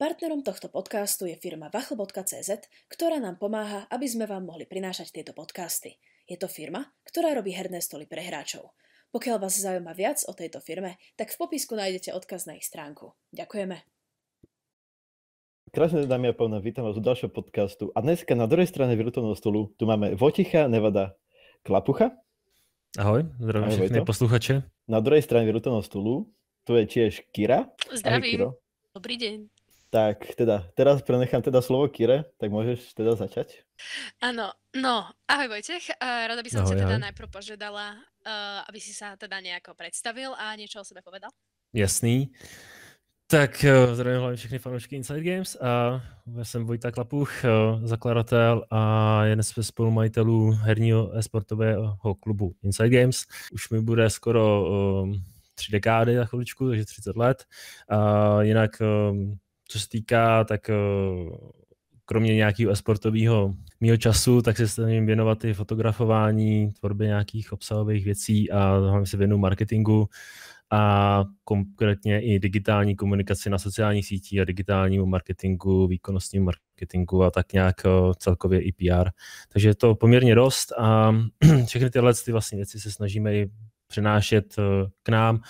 Partnerom tohto podcastu je firma vachl.cz, ktorá nám pomáha, aby sme vám mohli prinášať tieto podcasty. Je to firma, ktorá robí herné stoly pre hráčov. Pokiaľ vás zaujíma viac o tejto firme, tak v popisku nájdete odkaz na ich stránku. Ďakujeme. Krásne dámy a pánové, vítam vás u ďalšieho podcastu. A dneska na druhej strane virtuálneho stolu tu máme Voticha Nevada Klapucha. Ahoj, zdravím Ahoj, všechny posluchače. Na druhej strane virtuálneho stolu tu je tiež Kira. Zdravím. Ahoj, Dobrý deň. Tak teda, teraz prenechám teda slovo Kire, tak môžeš teda začať. Áno, no, ahoj Vojtech, eh, rada by som ahoj, ťa teda najprv požiadala, eh, aby si sa teda nejako predstavil a niečo o sebe povedal. Jasný. Tak eh, zdravím hlavně všechny fanoušky Inside Games a já jsem Vojta Klapuch, zakladatel a jeden z spolumajitelů herního esportového klubu Inside Games. Už mi bude skoro tři dekády za chviličku, takže 30 let. A jinak co se týká, tak eh, kromě nějakého sportového mého času, tak se snažím věnovat i fotografování, tvorbě nějakých obsahových věcí a hlavně se věnu marketingu a konkrétně i digitální komunikaci na sociálních sítích a digitálnímu marketingu, výkonnostnímu marketingu a tak nějak eh, celkově i PR. Takže je to poměrně dost a všechny tyhle ty vlastně věci se snažíme i přenášet eh, k nám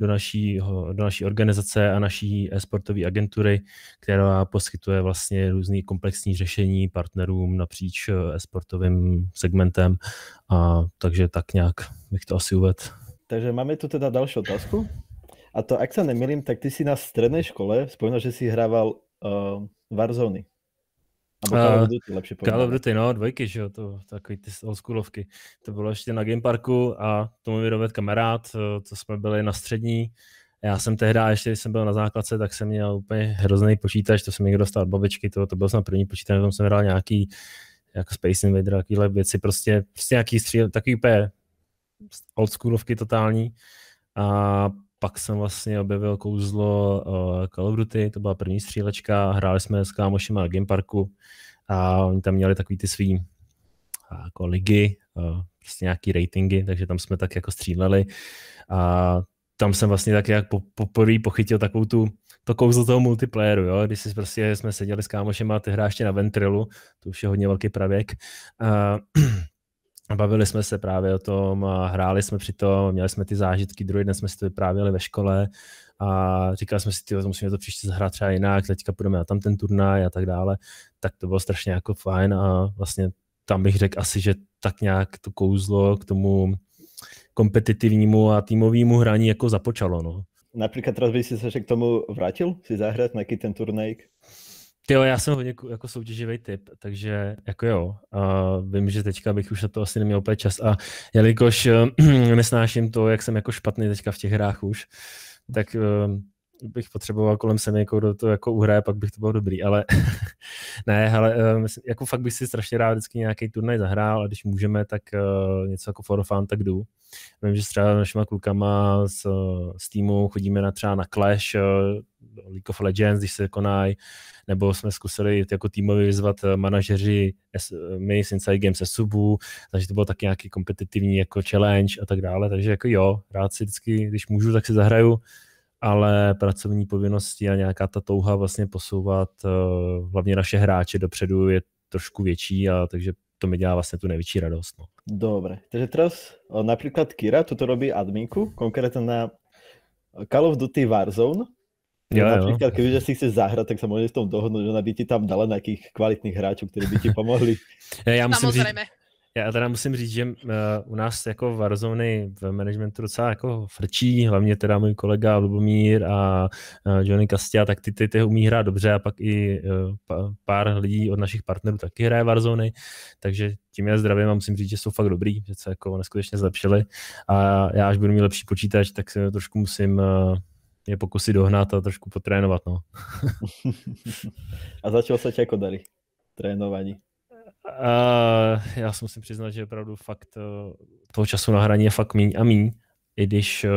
do naší, do naší organizace a naší e-sportové agentury, která poskytuje vlastně různý komplexní řešení partnerům napříč eh, e-sportovým segmentem. A takže tak nějak bych to asi uvedl. Takže máme tu teda další otázku. A to, ak se nemilím, tak ty si na střední škole vzpomínal, že si hrával uh, Warzone. Nebo Call of eh, Duty, no, dvojky, že jo, to takový ty oldschoolovky. To bylo ještě na Game Parku a tomu mi kamarád, eh, co jsme byli na střední, já jsem tehdy, ještě když jsem byl na základce, tak jsem měl úplně hrozný počítač, to jsem někdo dostal od babičky, to, to byl jsem první počítač, tam jsem hrál nějaký jako Space Invader, takovýhle věci, prostě, prostě nějaký stříl, takový úplně oldschoolovky totální. A pak jsem vlastně objevil kouzlo uh, Call of Duty, to byla první střílečka, hráli jsme s kámošima na Game Parku a oni tam měli takový ty svý uh, jako ligy, uh, prostě nějaký ratingy, takže tam jsme tak jako stříleli a tam jsem vlastně tak jak poprvé pochytil takovou tu, to kouzlo toho multiplayeru, jo? když jsi prostě jsme seděli s a ty hráš na ventrilu, to už je hodně velký pravěk, uh, Bavili jsme se právě o tom, hráli jsme při tom, měli jsme ty zážitky, druhý den jsme si to vyprávěli ve škole a říkali jsme si, že musíme to příště zahrát třeba jinak, teďka půjdeme na tam ten turnaj a tak dále, tak to bylo strašně jako fajn a vlastně tam bych řekl asi, že tak nějak to kouzlo k tomu kompetitivnímu a týmovému hraní jako započalo. No. Například teraz by si se k tomu vrátil? Si zahrát nějaký ten turnaj. Ty jo, já jsem hodně jako soutěživý typ, takže jako jo, a vím, že teďka bych už na to asi neměl úplně čas a jelikož eh, nesnáším to, jak jsem jako špatný teďka v těch hrách už, tak eh, bych potřeboval kolem se někoho, kdo to jako uhraje, pak bych to byl dobrý, ale ne, ale eh, jako fakt bych si strašně rád vždycky nějaký turnaj zahrál a když můžeme, tak něco jako for fun, tak jdu. Vím, že s třeba našima klukama z, z týmu chodíme na třeba na Clash, League of Legends, když se konají, nebo jsme zkusili jako týmově vyzvat eh, manažeři eh, my z Inside Games se subu, takže to bylo taky nějaký kompetitivní jako challenge a tak dále, takže jako jo, rád si vždycky, když můžu, tak si zahraju, ale pracovní povinnosti a nějaká ta touha vlastně posouvat eh, hlavně naše hráče dopředu je trošku větší a takže to mi dělá vlastně tu největší radost. No. Dobre, takže teraz Například Kira, toto robí adminku, konkrétně na Call of Duty Warzone, Jo, no, napríklad, kebyže si chceš zahrať, tak sa môžeš v tom dohodnúť, že ona by ti tam dala nejakých kvalitných hráčov, ktorí by ti pomohli. ja, ja musím říct, já teda musím říct, že eh, u nás jako Warzone v managementu docela jako frčí, hlavně teda můj kolega Lubomír a eh, Johnny Kastia, tak ty, ty, ty umí hrát dobře a pak i eh, pár lidí od našich partnerů taky hraje Warzone, takže tím je zdravím a musím říct, že jsou fakt dobrý, že se jako neskutečně zlepšili a já až budu mít lepší počítač, tak se trošku musím mě pokusit dohnat a trošku potrénovat. No. a začalo se tě jako dali trénování? Uh, já si musím přiznat, že opravdu fakt uh, toho času na hraní je fakt míň a míň, i když uh,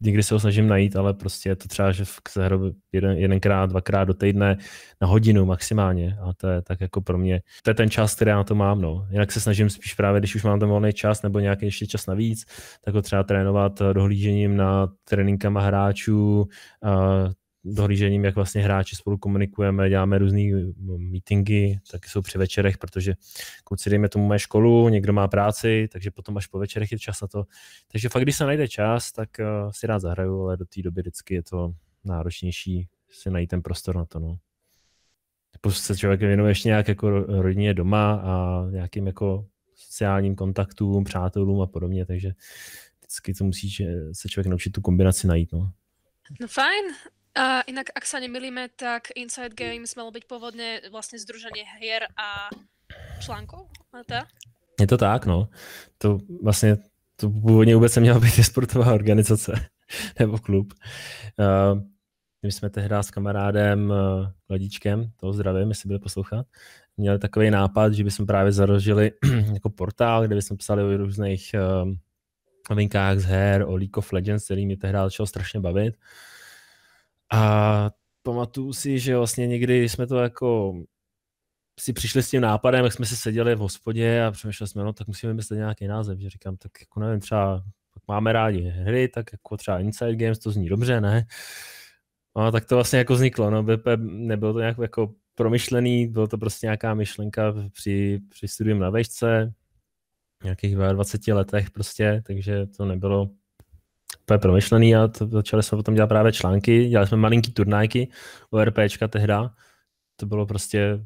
někdy se ho snažím najít, ale prostě je to třeba, že se hrabu jeden, jedenkrát, dvakrát do týdne na hodinu maximálně a to je tak jako pro mě, to je ten čas, který já na to mám, no. Jinak se snažím spíš právě, když už mám ten volný čas nebo nějaký ještě čas navíc, tak ho třeba trénovat dohlížením na tréninkama hráčů, dohlížením, jak vlastně hráči spolu komunikujeme, děláme různé meetingy, taky jsou při večerech, protože kluci, dejme tomu, mají školu, někdo má práci, takže potom až po večerech je čas na to. Takže fakt, když se najde čas, tak eh, si rád zahraju, ale do té doby vždycky je to náročnější si najít ten prostor na to. No. Plus se člověk věnuje ještě nějak jako rodině doma a nějakým jako sociálním kontaktům, přátelům a podobně, takže vždycky to musí se člověk naučit tu kombinaci najít. No. No fajn, a inak, ak sa nemilíme, tak Inside Games malo byť pôvodne vlastne združenie hier a článkov. A Je to tak, no. To vlastně to původně sa mělo být sportová organizace nebo klub. Uh, my jsme tehdy s kamarádem uh, eh, Ladíčkem, toho zdravím, jestli bude poslouchat, měli takový nápad, že bychom právě založili jako portál, kde bychom psali o různých uh, novinkách z her, o League of Legends, který mě tehdy začal strašně bavit. A pamatuju si, že vlastně někdy jsme to jako si přišli s tím nápadem, jak jsme si seděli v hospodě a přemýšleli jsme, no tak musíme myslet nějaký název, že říkám, tak jako nevím, třeba tak máme rádi hry, tak jako třeba Inside Games, to zní dobře, ne? No tak to vlastně jako vzniklo, no BP, nebylo to nějak jako promyšlený, bylo to prostě nějaká myšlenka při, při studium na vešce, nějakých 20 letech prostě, takže to nebylo to je promyšlený a to, začali jsme potom dělat právě články, dělali jsme malinký turnajky o RPčka tehda, to bylo prostě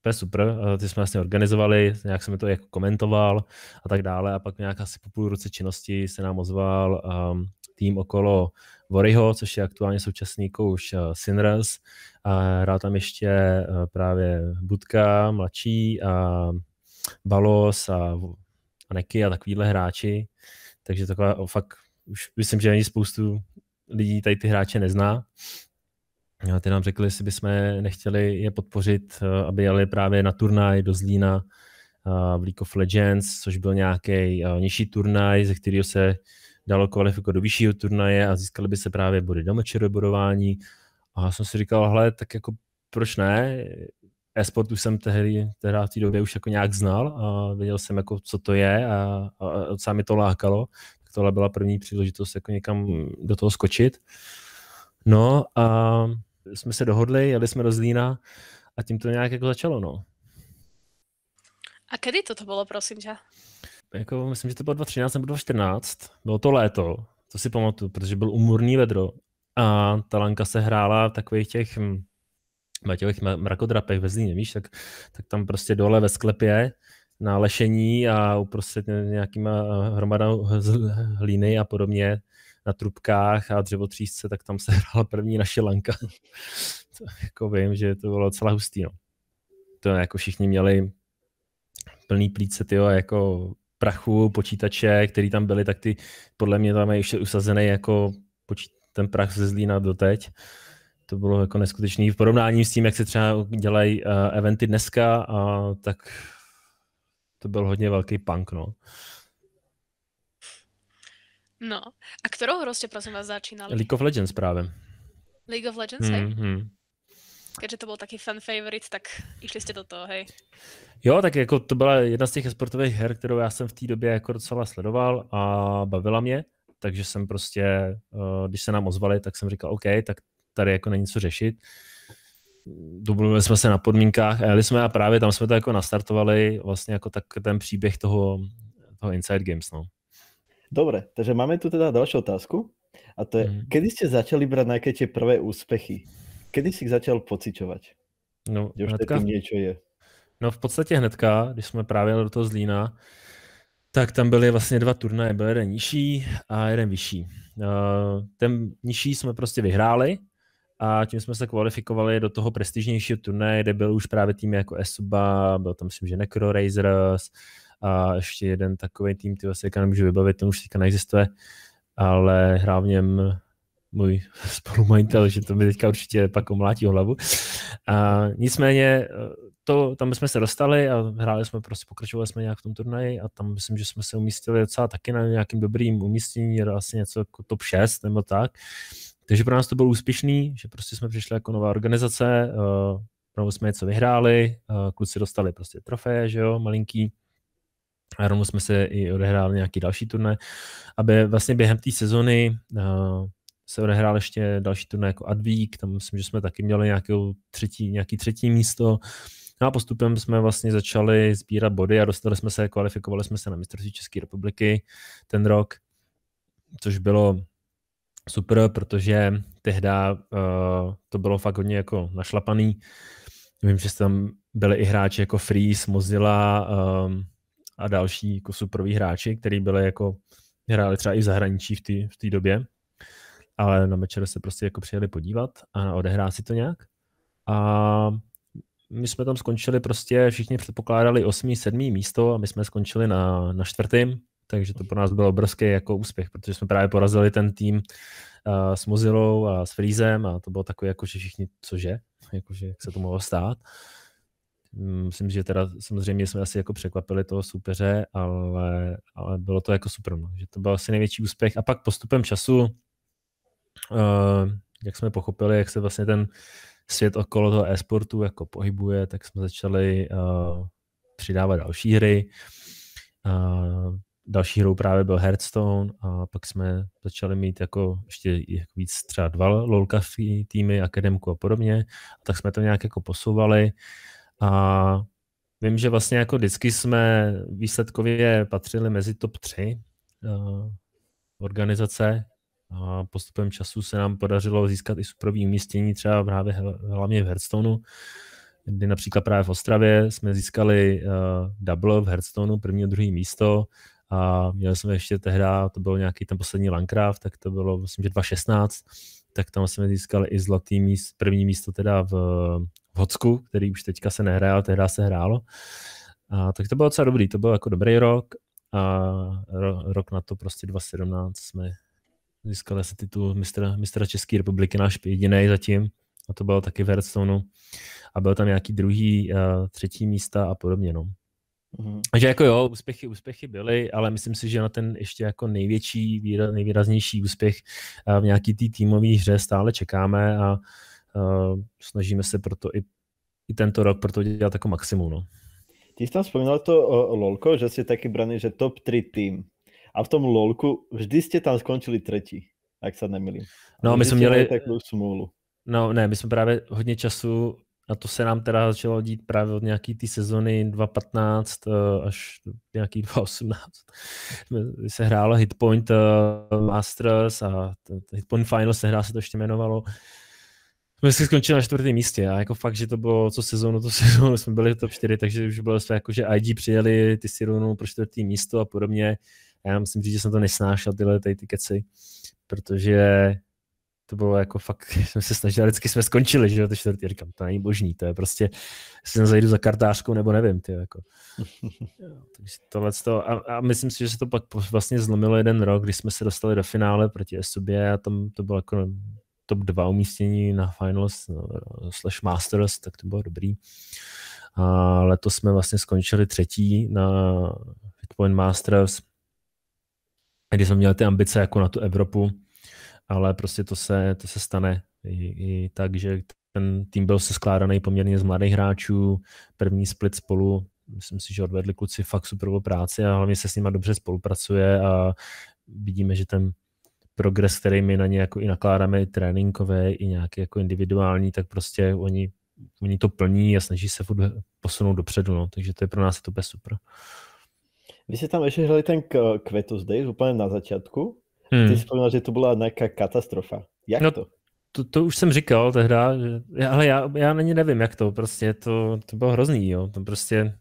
to je super, ty jsme vlastně organizovali, nějak jsme to jako komentoval a tak dále a pak nějak asi po půl roce činnosti se nám ozval um, tým okolo Voryho, což je aktuálně současný kouš uh, Sinners a hrál tam ještě uh, právě Budka, mladší a Balos a, a Neky a takovýhle hráči takže taková fakt, už myslím, že ani spoustu lidí tady ty hráče nezná. A ty nám řekli, jestli bychom nechtěli je podpořit, eh, aby jeli právě na turnaj do Zlína eh, v League of Legends, což byl nějaký eh, nižší turnaj, ze kterého se dalo kvalifikovat do vyššího turnaje a získali by se právě body do meče bodování. A já jsem si říkal, hle, tak jako proč ne? e-sport už jsem tehdy, tehdy v té době už jako nějak znal a věděl jsem, jako, co to je a, a, a docela mi to lákalo. Tak tohle byla první příležitost jako někam do toho skočit. No a jsme se dohodli, jeli jsme do Zlína a tím to nějak jako začalo, no. A kdy to to bylo, prosím tě? Jako, myslím, že to bylo 2013 nebo 2014. Bylo to léto, to si pamatuju, protože byl umurný vedro. A ta lanka se hrála v takových těch hm, Matějových mrakodrapech ve Zlíně, víš, tak, tak tam prostě dole ve sklepě na lešení a uprostřed nějakýma eh, hromadou hlíny a podobně na trubkách a dřevotřísce, tak tam se hrála první naše lanka. to, jako vím, že to bylo docela hustý, no. To jako všichni měli plný plíce, tyjo, jako prachu, počítače, který tam byly, tak ty podle mě tam je ještě usazený jako počít, ten prach ze Zlína doteď to bylo jako neskutečný v porovnání s tím, jak se třeba dělají uh, eventy dneska, a tak to byl hodně velký punk, no. No, a kterou hru jste, prosím vás, začínali? League of Legends právě. League of Legends, mm, hej? Mhm. Keďže to byl taky fan favorite, tak išli jste do toho, hej? Jo, tak jako to byla jedna z těch sportových her, kterou já jsem v té době jako docela sledoval a bavila mě takže jsem prostě, eh, když se nám ozvali, tak jsem říkal, OK, tak tady jako není co řešit. Dobluvili jsme se na podmínkách a jeli jsme a právě tam jsme to jako nastartovali vlastně jako tak ten příběh toho, toho Inside Games. No. Dobre, takže máme tu teda další otázku a to je, mm. kdy jste začali brát nějaké tě prvé úspěchy? Kdy jsi začal pocičovat? No, Kde už hnedka, něco je. No v podstatě hnedka, když jsme právě do toho Zlína, tak tam byly vlastně dva turnaje, byl jeden nižší a jeden vyšší. Eh, ten nižší jsme prostě vyhráli, a tím jsme se kvalifikovali do toho prestižnějšího turnaje, kde byl už právě tým jako Esuba, byl tam myslím, že Necro Razers a ještě jeden takový tým, ty asi vlastně nemůžu vybavit, ten už teďka neexistuje, ale hrál v něm můj spolumajitel, že to mi teďka určitě pak omlátí hlavu. A nicméně to, tam jsme se dostali a hráli jsme, prostě pokračovali jsme nějak v tom turnaji a tam myslím, že jsme se umístili docela taky na nějakým dobrým umístění, asi něco jako top 6 nebo tak. Takže pro nás to bylo úspěšný, že prostě jsme přišli jako nová organizace, uh, eh, rovnou jsme něco vyhráli, uh, kluci dostali prostě trofeje, že jo, malinký, a rovnou jsme se i odehráli nějaký další turné, aby vlastně během té sezony uh, se odehrál ještě další turné jako Advík, tam myslím, že jsme taky měli nějaký třetí, nějaký třetí místo, No a postupem jsme vlastně začali sbírat body a dostali jsme se, kvalifikovali jsme se na mistrovství České republiky ten rok, což bylo super, protože tehdy uh, to bylo fakt hodně jako našlapaný. Vím, že tam byli i hráči jako Freeze, Mozilla um, a další jako superví hráči, kteří byli jako hráli třeba i v zahraničí v té době, ale na večer se prostě jako přijeli podívat a odehrá si to nějak. A my jsme tam skončili prostě, všichni předpokládali 8. 7. místo a my jsme skončili na, na čtvrtém, takže to pro nás byl obrovský jako úspěch, protože jsme právě porazili ten tým uh, s Mozilou a s Frýzem a to bylo takové, jako, že všichni, cože, jakože jak se to mohlo stát. Mm, myslím, že teda samozřejmě jsme asi jako překvapili toho soupeře, ale, ale bylo to jako super, no. že to byl asi největší úspěch. A pak postupem času, uh, jak jsme pochopili, jak se vlastně ten svět okolo toho e-sportu jako pohybuje, tak jsme začali uh, přidávat další hry. Uh, další hrou právě byl Hearthstone a pak jsme začali mít jako ještě víc třeba dva lolka týmy, akademku a podobně. A tak jsme to nějak jako posouvali a vím, že vlastně jako vždycky jsme výsledkově patřili mezi top 3 eh, organizace a postupem času se nám podařilo získat i superový umístění třeba právě hlavně v Hearthstoneu, kdy například právě v Ostravě jsme získali uh, double v Hearthstoneu, první a druhé místo a měli jsme ještě tehda, to byl nějaký ten poslední Landcraft, tak to bylo myslím, že 2016, tak tam jsme získali i zlatý míst, první místo teda v, v Hocku, který už teďka se nehraje, ale tehda se hrálo. A, tak to bylo docela dobrý, to byl jako dobrý rok a ro, rok na to prostě 2017 jsme získali se titul mistra, mistra České republiky, náš jediný zatím a to bylo taky v Hearthstoneu a byl tam nějaký druhý, eh, třetí místa a podobně. No. Mm-hmm. Že jako jo, úspěchy, úspěchy byly, ale myslím si, že na ten ještě jako největší, výra, nejvýraznější úspěch eh, v nějaký tý týmový hře stále čekáme a uh, snažíme se proto i, i tento rok proto dělat jako maximum. No. Ty jsi tam vzpomínal to o Lolko, že jste taky braný, že top 3 tým. A v tom Lolku vždy jste tam skončili třetí, jak se nemilím. No, my jsme měli... Takovou smůlu. No ne, my jsme právě hodně času a to se nám teda začalo dít právě od nějaký té sezony 2015 eh, až nějaký 2018. se hrálo Hitpoint eh, Masters a Hitpoint Finals se hrá se to ještě jmenovalo. My jsme skončili na čtvrtém místě a jako fakt, že to bylo co sezónu, to sezónu jsme byli top 4, takže už bylo své, jako, že IG přijeli ty Sironu pro čtvrtý místo a podobně. A já musím říct, že jsem to nesnášel tyhle ty keci, protože to bylo jako fakt, jsme se snažili, vždycky jsme skončili, že jo, ty čtvrtý, říkám, to není možný, to je prostě, jestli zajdu za kartářkou, nebo nevím, ty jako. Takže tohle to, a, a, myslím si, že se to pak vlastně zlomilo jeden rok, když jsme se dostali do finále proti SUB a tam to bylo jako no, top dva umístění na finals no, slash masters, tak to bylo dobrý. A letos jsme vlastně skončili třetí na Bitcoin Masters, když jsme měli ty ambice jako na tu Evropu, ale prostě to se, to se stane i, i tak, že ten tým byl seskládaný poměrně z mladých hráčů, první split spolu, myslím si, že odvedli kluci fakt super práci a hlavně se s nima dobře spolupracuje a vidíme, že ten progres, který my na ně jako i nakládáme, i tréninkové, i nějaký jako individuální, tak prostě oni, oni to plní a snaží se posunout dopředu, no. takže to je pro nás je to super. Vy jste tam ještě hráli ten Kvetus Days úplně na začátku, Hmm. Ty spomínal, že to byla nějaká katastrofa. Jak no, to? to? To už jsem říkal tehda, že, ale já, já na nevím, jak to, prostě to, to bylo hrozný, jo, to prostě,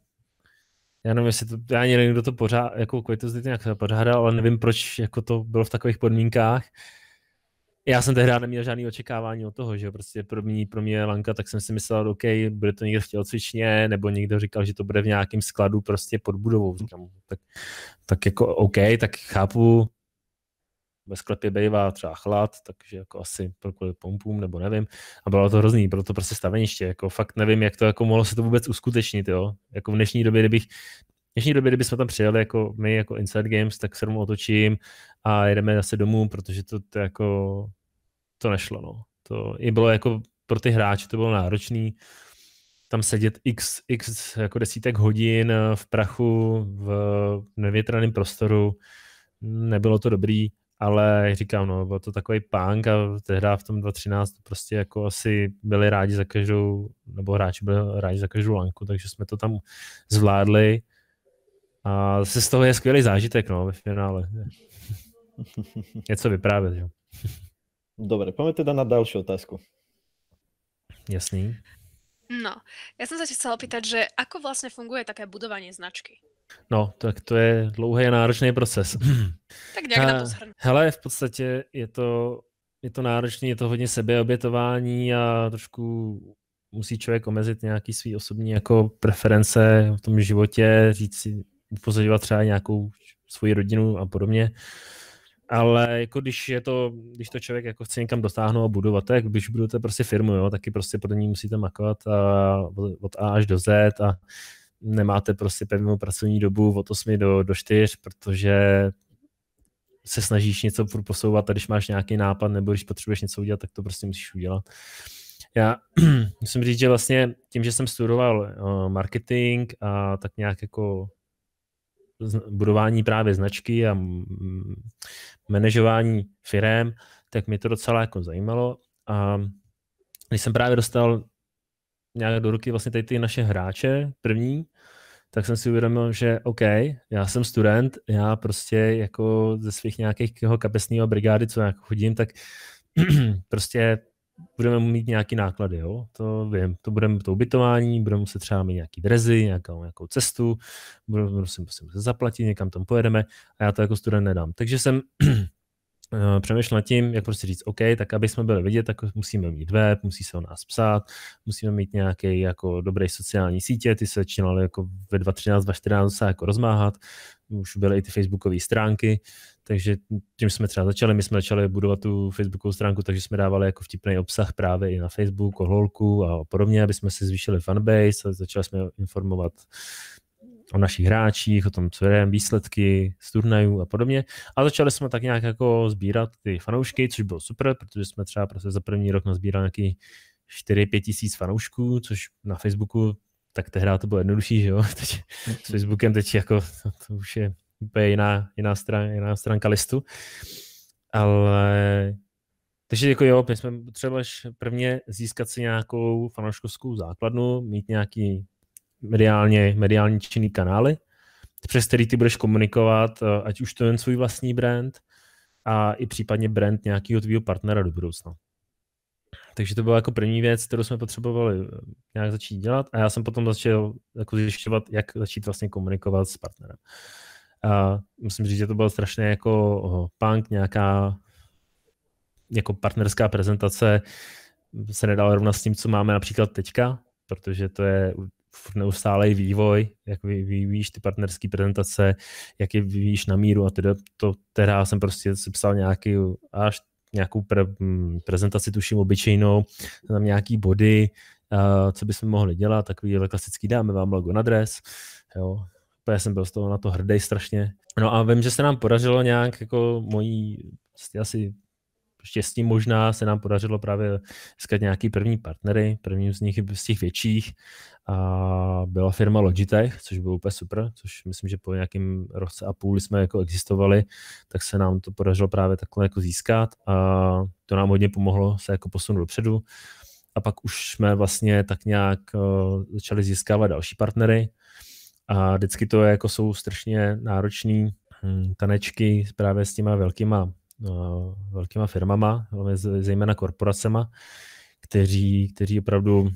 já nevím, jestli to, já ani nevím, kdo to pořád, jako to zde nějak pořádal, ale nevím, proč jako to bylo v takových podmínkách. Já jsem tehdy neměl žádný očekávání od toho, že prostě pro mě, pro mě Lanka, tak jsem si myslel, OK, bude to někdo v tělocvičně, nebo někdo říkal, že to bude v nějakém skladu prostě pod budovou. Říkám, tak, tak jako OK, tak chápu, ve sklepě bývá třeba chlad, takže jako asi pro kvůli pompům, nebo nevím. A bylo to hrozný, bylo to prostě staveniště, jako fakt nevím, jak to jako mohlo se to vůbec uskutečnit, jo. Jako v dnešní době, kdybych, v dnešní době, kdybychom tam přijeli jako my, jako Inside Games, tak se domů otočím a jedeme zase domů, protože to, to jako, to nešlo, no. To i bylo jako pro ty hráče to bylo náročné. tam sedět x, x jako desítek hodin eh, v prachu, v nevětraném prostoru, nebylo to dobrý ale jak říkám, no, byl to takový punk a tehdy v tom 2013 prostě jako asi byli rádi za každou, nebo hráči byli rádi za každou lanku, takže jsme to tam zvládli a se z toho je skvělý zážitek, no, ve finále. Něco vyprávět, jo. Dobre, pojďme teda na další otázku. Jasný. No, já jsem se chtěl chcela že ako vlastně funguje také budování značky? No, tak to je dlouhý a náročný proces. Tak nějak a, na to eh, shrnu. Hele, v podstatě je to, je to náročný, je to hodně sebeobětování a trošku musí člověk omezit nějaký svý osobní jako preference v tom životě, říct si, upozorňovat třeba nějakou svoji rodinu a podobně. Ale jako když je to, když to člověk jako chce někam dostáhnout a budovat, tak když budujete prostě firmu, jo, taky prostě pro ní musíte makovat a od A až do Z a nemáte prostě pevnou pracovní dobu od 8 do, do 4, protože se snažíš něco furt posouvat a když máš nějaký nápad nebo když potřebuješ něco udělat, tak to prostě musíš udělat. Já musím říct, že vlastně tím, že jsem studoval eh, marketing a tak nějak jako budování právě značky a manažování firem, tak mě to docela jako zajímalo. A když jsem právě dostal nějak do ruky vlastně tady ty naše hráče první, tak jsem si uvědomil, že OK, já jsem student, já prostě jako ze svých nějakých kapesního brigády, co jako chodím, tak prostě budeme mít nějaký náklady, jo? to vím, to budeme to ubytování, budeme muset třeba mít nějaký drezy, nějakou, nějakou cestu, budeme muset zaplatit, někam tam pojedeme a já to jako student nedám. Takže jsem Eh, přemýšlel nad tím, jak prostě říct, OK, tak aby jsme byli vidět, tak musíme mít web, musí se o nás psát, musíme mít nějaký jako dobrý sociální sítě, ty se začínaly jako ve 2013, 2014 se jako rozmáhat, už byly i ty facebookové stránky, takže tím jsme třeba začali, my jsme začali budovat tu facebookovou stránku, takže jsme dávali jako vtipný obsah právě i na Facebook, o holku a podobně, aby jsme si zvýšili fanbase, a začali jsme informovat o našich hráčích, o tom, co je výsledky z turnajů a podobně. A začali jsme tak nějak jako sbírat ty fanoušky, což bylo super, protože jsme třeba prostě za první rok nazbírali nějaký 4-5 tisíc fanoušků, což na Facebooku, tak tehdy to bylo jednodušší, že jo? Teď, s Facebookem teď jako, to, to už je úplně jiná, jiná, stran, jiná stránka listu. Ale takže jako jo, my jsme potřebovali prvně získat si nějakou fanouškovskou základnu, mít nějaký mediálně, mediální činný kanály, přes který ty budeš komunikovat, eh, ať už to je svůj vlastní brand a i případně brand nějakého tvýho partnera do budoucna. Takže to byla jako první věc, kterou jsme potřebovali eh, nějak začít dělat a já jsem potom začal jako zjišťovat, jak začít vlastně komunikovat s partnerem. A musím říct, že to byl strašně jako eh, punk, nějaká jako partnerská prezentace se nedala rovna s tím, co máme například teďka, protože to je neustálý vývoj, jak vyvíjíš ty partnerské prezentace, jak je vyvíjíš na míru a teda to teda jsem prostě si psal nějaký až nějakou pre, hm, prezentaci, tuším obyčejnou, tam nějaký body, a co bychom mohli dělat, takový klasický dáme vám logo na dres, jo, já jsem byl z toho na to hrdý strašně. No a vím, že se nám podařilo nějak jako mojí prostě asi štěstí možná se nám podařilo právě získat nějaký první partnery, prvním z nich z těch větších a byla firma Logitech, což bylo úplně super, což myslím, že po nějakém roce a půl jsme jako existovali, tak se nám to podařilo právě takhle jako získat a to nám hodně pomohlo se jako posunout dopředu. A pak už jsme vlastně tak nějak eh, začali získávat další partnery a vždycky to je, jako jsou strašně náročné hm, tanečky právě s těma velkýma, eh, velkýma firmama, zejména korporacema, kteří, kteří opravdu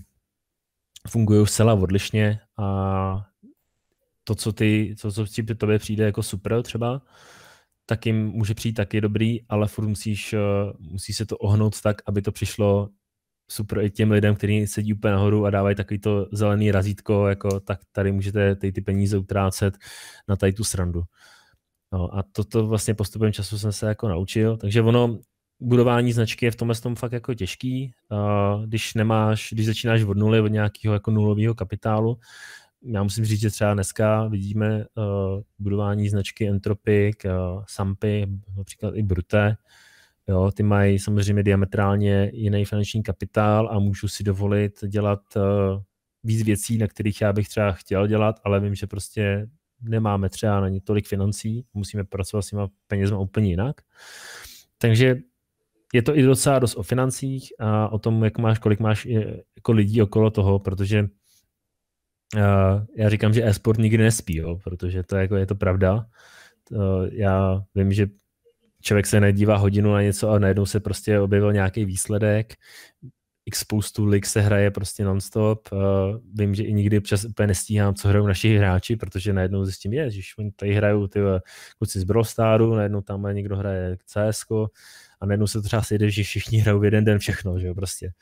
fungují zcela odlišně a to, co ty, to, co ti tobě přijde jako super třeba, tak jim může přijít taky dobrý, ale furt musíš, eh, musí se to ohnout tak, aby to přišlo super i těm lidem, kteří sedí úplně nahoru a dávají takový to zelený razítko, jako tak tady můžete ty, ty peníze utrácet na tady tu srandu. No, a toto vlastně postupem času jsem se jako naučil, takže ono budování značky je v tomhle tom fakt jako těžký, uh, když nemáš, když začínáš od nuly, od nějakého jako nulového kapitálu. Já musím říct, že třeba dneska vidíme uh, budování značky Entropic, uh, Sampy, například i Brute. Jo, ty mají samozřejmě diametrálně jiný finanční kapitál a můžu si dovolit dělat uh, víc věcí, na kterých já bych třeba chtěl dělat, ale vím, že prostě nemáme třeba na ně tolik financí, musíme pracovat s těma penězma úplně jinak. Takže je to i docela dost o financích a o tom, jak máš, kolik máš eh, jako lidí okolo toho, protože eh, já říkám, že e-sport nikdy nespí, jo, protože to je, jako, je to pravda. To já vím, že člověk se nedívá hodinu na něco a najednou se prostě objevil nějaký výsledek. X spoustu lig se hraje prostě nonstop. Eh, vím, že i nikdy občas úplně nestíhám, co hrajou naši hráči, protože najednou zjistím, je, že oni tady hrajou ty kluci z Brawl najednou tam někdo hraje CS, a najednou se třeba sejde, že všichni hrajou v jeden den všechno, že jo, prostě.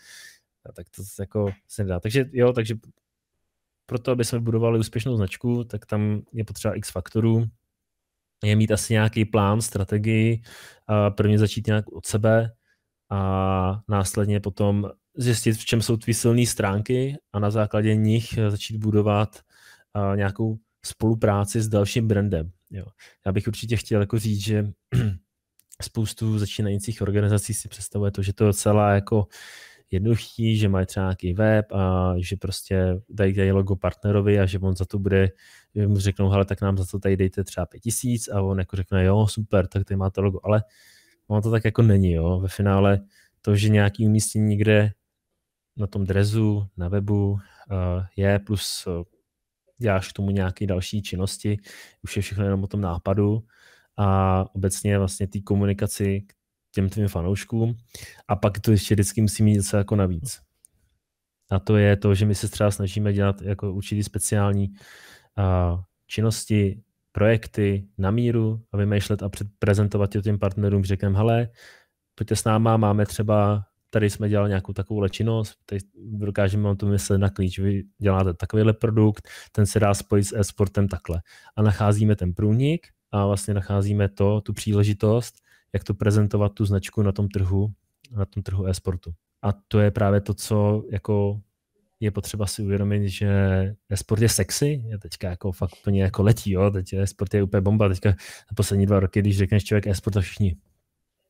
A tak to jako se nedá. Takže jo, takže proto, aby jsme budovali úspěšnou značku, tak tam je potřeba x faktorů, je mít asi nějaký plán, strategii, a prvně začít nějak od sebe a následně potom zjistit, v čem jsou tvý silné stránky a na základě nich začít budovat nějakou spolupráci s dalším brandem. Jo. Já bych určitě chtěl jako říct, že spoustu začínajících organizací si představuje to, že to je docela jako jednoduchý, že mají třeba nějaký web a že prostě dají, dají logo partnerovi a že on za to bude, že mu řeknou, hele, tak nám za to tady dejte třeba pět tisíc a on jako řekne, jo, super, tak tady máte logo, ale ono to tak jako není, jo, ve finále to, že nějaký umístění někde na tom drezu, na webu eh, je, plus eh, děláš k tomu nějaké další činnosti, už je všechno jenom o tom nápadu, a obecně vlastně té komunikaci k těm tvým fanouškům. A pak to ještě vždycky musí mít něco jako navíc. A to je to, že my se třeba snažíme dělat jako určitý speciální uh, činnosti, projekty na míru a vymýšlet a prezentovat je těm partnerům, řekneme, hele, pojďte s náma, máme třeba, tady jsme dělali nějakou takovou činnost, tady dokážeme vám to myslet na klíč, vy děláte takovýhle produkt, ten se dá spojit s e-sportem takhle. A nacházíme ten průnik a vlastně nacházíme to, tu příležitost, jak to prezentovat tu značku na tom trhu, na tom trhu e-sportu. A to je právě to, co jako je potřeba si uvědomit, že e-sport je sexy, je teďka jako fakt úplně jako letí, jo, teď e-sport je úplně bomba, teďka na poslední dva roky, když řekneš člověk e-sport, tak všichni,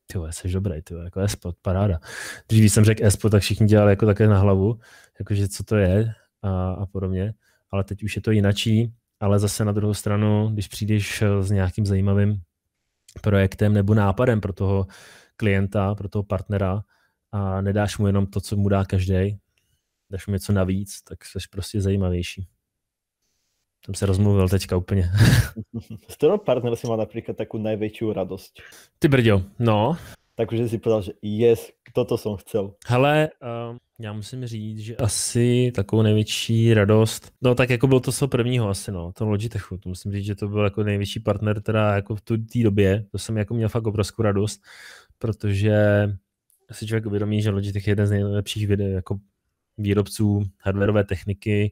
ty jsi dobrý, ty jako e-sport, paráda. Když jsem řekl e-sport, tak všichni dělali jako také na hlavu, jakože co to je a, a podobně, ale teď už je to jinačí, ale zase na druhou stranu, když přijdeš eh, s nějakým zajímavým projektem nebo nápadem pro toho klienta, pro toho partnera a nedáš mu jenom to, co mu dá každý, dáš mu něco navíc, tak jsi prostě zajímavější. Tam se rozmluvil teďka úplně. Z toho partnera si má například takovou největší radost? Ty brďo, no. Takže si povedal, že yes, toto jsem chcel. Hele, um, já musím říct, že asi takovou největší radost, no tak jako bylo to co prvního asi, no, to Logitechu, to musím říct, že to byl jako největší partner teda jako v té době, to jsem jako měl fakt obrovskou radost, protože si člověk uvědomí, že Logitech je jeden z nejlepších vide, jako výrobců hardwareové techniky,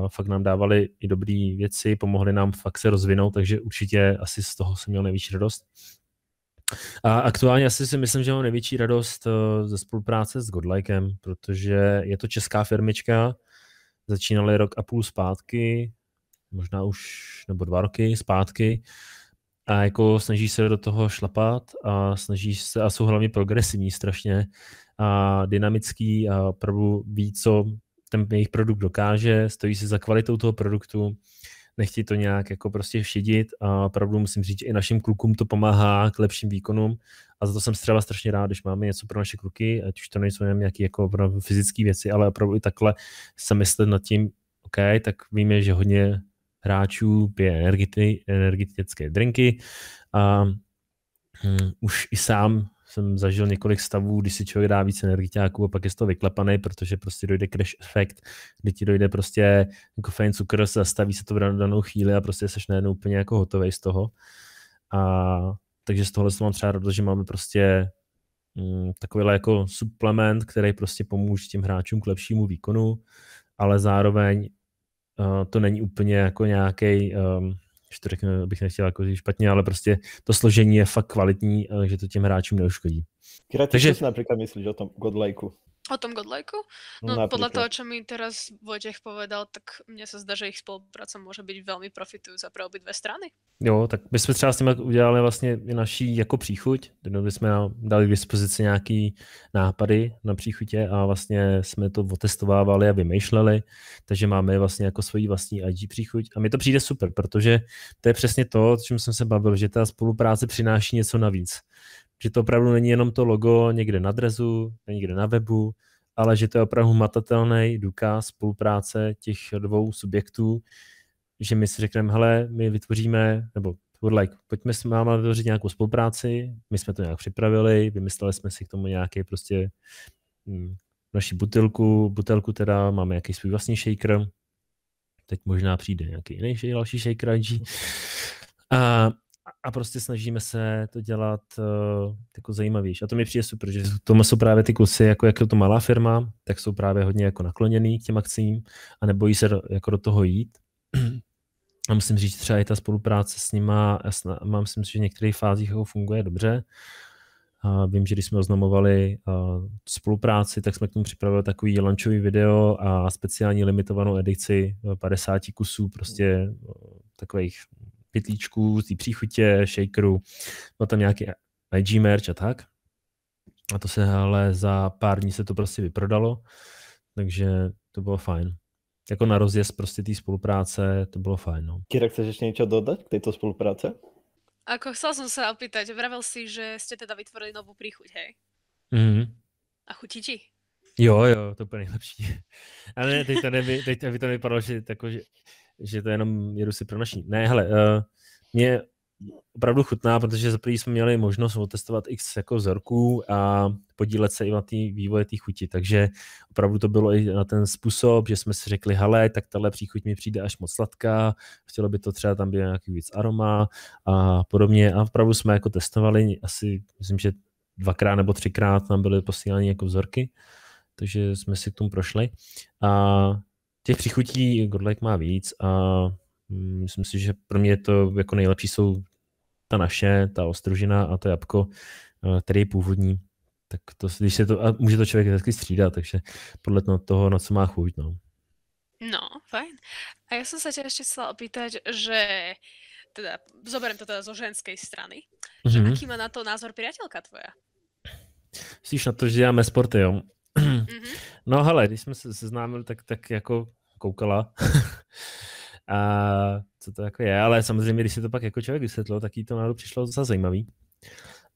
uh, fakt nám dávali i dobré věci, pomohli nám fakt se rozvinout, takže určitě asi z toho jsem měl největší radost. A aktuálně asi si myslím, že mám největší radost eh, ze spolupráce s Godlikem, protože je to česká firmička, začínali rok a půl zpátky, možná už nebo dva roky zpátky a jako snaží se do toho šlapat a snaží se a jsou hlavně progresivní strašně a dynamický a opravdu ví, co ten jejich produkt dokáže, stojí se za kvalitou toho produktu, nechtějí to nějak jako prostě šidit a opravdu musím říct, že i našim klukům to pomáhá k lepším výkonům a za to jsem třeba strašně rád, když máme něco pro naše kluky, ať už to nejsou jenom nějaké jako fyzické věci, ale opravdu i takhle se myslet nad tím, OK, tak víme, že hodně hráčů pije energetické drinky a um, už i sám jsem zažil několik stavů, když si člověk dá víc energiťáků a pak je z toho vyklepaný, protože prostě dojde crash efekt, kdy ti dojde prostě kofein, jako cukr, zastaví se to v danou chvíli a prostě seš najednou úplně jako hotový z toho. A takže z tohohle mám třeba radost, že máme prostě mm, takovýhle jako suplement, který prostě pomůže těm hráčům k lepšímu výkonu, ale zároveň uh, to není úplně jako nějaký um, eh, když to řeknu, bych nechtěl jako špatně, ale prostě to složení je fakt kvalitní, eh, že to těm hráčům neuškodí ty Takže... napríklad myslíš o tom godlajku? O tom godlajku? No napríklad. No, podľa toho, čo mi teraz Vojtech povedal, tak mně se zdá, že ich spolupráca může být velmi profitující pro obě dvě strany. Jo, tak my jsme třeba s nimi udělali vlastně i naší jako příchuť, kdy jsme dali k dispozici nějaký nápady na příchutě a vlastně jsme to otestovávali a vymýšleli, takže máme vlastně jako svoji vlastní IG příchuť a mi to přijde super, protože to je přesně to, o čem jsem se bavil, že ta spolupráce přináší něco navíc že to opravdu není jenom to logo někde na drezu, někde na webu, ale že to je opravdu matatelný důkaz spolupráce těch dvou subjektů, že my si řekneme, hele, my vytvoříme, nebo like, pojďme s máma vytvořit nějakou spolupráci, my jsme to nějak připravili, vymysleli jsme si k tomu nějaký prostě hm, naši butelku, butelku teda máme nějaký svůj vlastní shaker, teď možná přijde nějaký jiný další shaker IG. A mhm a prostě snažíme se to dělat uh, jako zajímavější. A to mi přijde super, že tomu jsou právě ty kusy, jako jak je to malá firma, tak jsou právě hodně jako nakloněný k těm akcím a nebojí se do, jako do toho jít. A musím říct, třeba i ta spolupráce s nima, jasná, mám si myslím, že v některých fázích jako funguje dobře. A vím, že když jsme oznamovali uh, spolupráci, tak jsme k tomu připravili takový lančový video a speciální limitovanou edici 50 eh, kusů prostě uh, takových pytlíčků, z té příchutě, shakeru, byl tam nějaký IG merch a tak. A to se ale za pár dní se to prostě vyprodalo, takže to bylo fajn. Jako na rozjezd prostě té spolupráce, to bylo fajn. No. Kirek, chceš ještě něco dodat k této spolupráce? Ako chcel jsem se opýtať, vravil si, že jste teda vytvorili novou příchuť? hej? Mm -hmm. A chutí ti? Jo, jo, to je nejlepší. Ale ne, teď to, neby, teď to to vypadalo, že, tako, že že to jenom jedu si pro naší. Ne, hele, uh, mě opravdu chutná, protože za jsme měli možnost otestovat x jako vzorků a podílet se i na té vývoje té chuti, takže opravdu to bylo i na ten způsob, že jsme si řekli, hele, tak tahle příchuť mi přijde až moc sladká, chtělo by to třeba tam být nějaký víc aroma a podobně a opravdu jsme jako testovali asi, myslím, že dvakrát nebo třikrát nám byly posílány jako vzorky, takže jsme si k tomu prošli a těch přichutí Godlike má víc a mm, myslím si, že pro mě to jako nejlepší jsou ta naše, ta ostružina a to jabko, eh, který je původní. Tak to, když se to, a může to člověk hezky střídat, takže podle toho, na co má chuť. No. No, fajn. A já jsem se tě ještě chtěla opýtať, že teda, zoberem to teda zo ženské strany, mm -hmm. že mhm. aký má na to názor přátelka tvoja? Myslíš na to, že děláme sporty, jo? Mm-hmm. No hele, když jsme se seznámili, tak, tak jako koukala. a co to jako je, ale samozřejmě, když se to pak jako člověk vysvětlil, tak jí to náhodou přišlo docela zajímavý.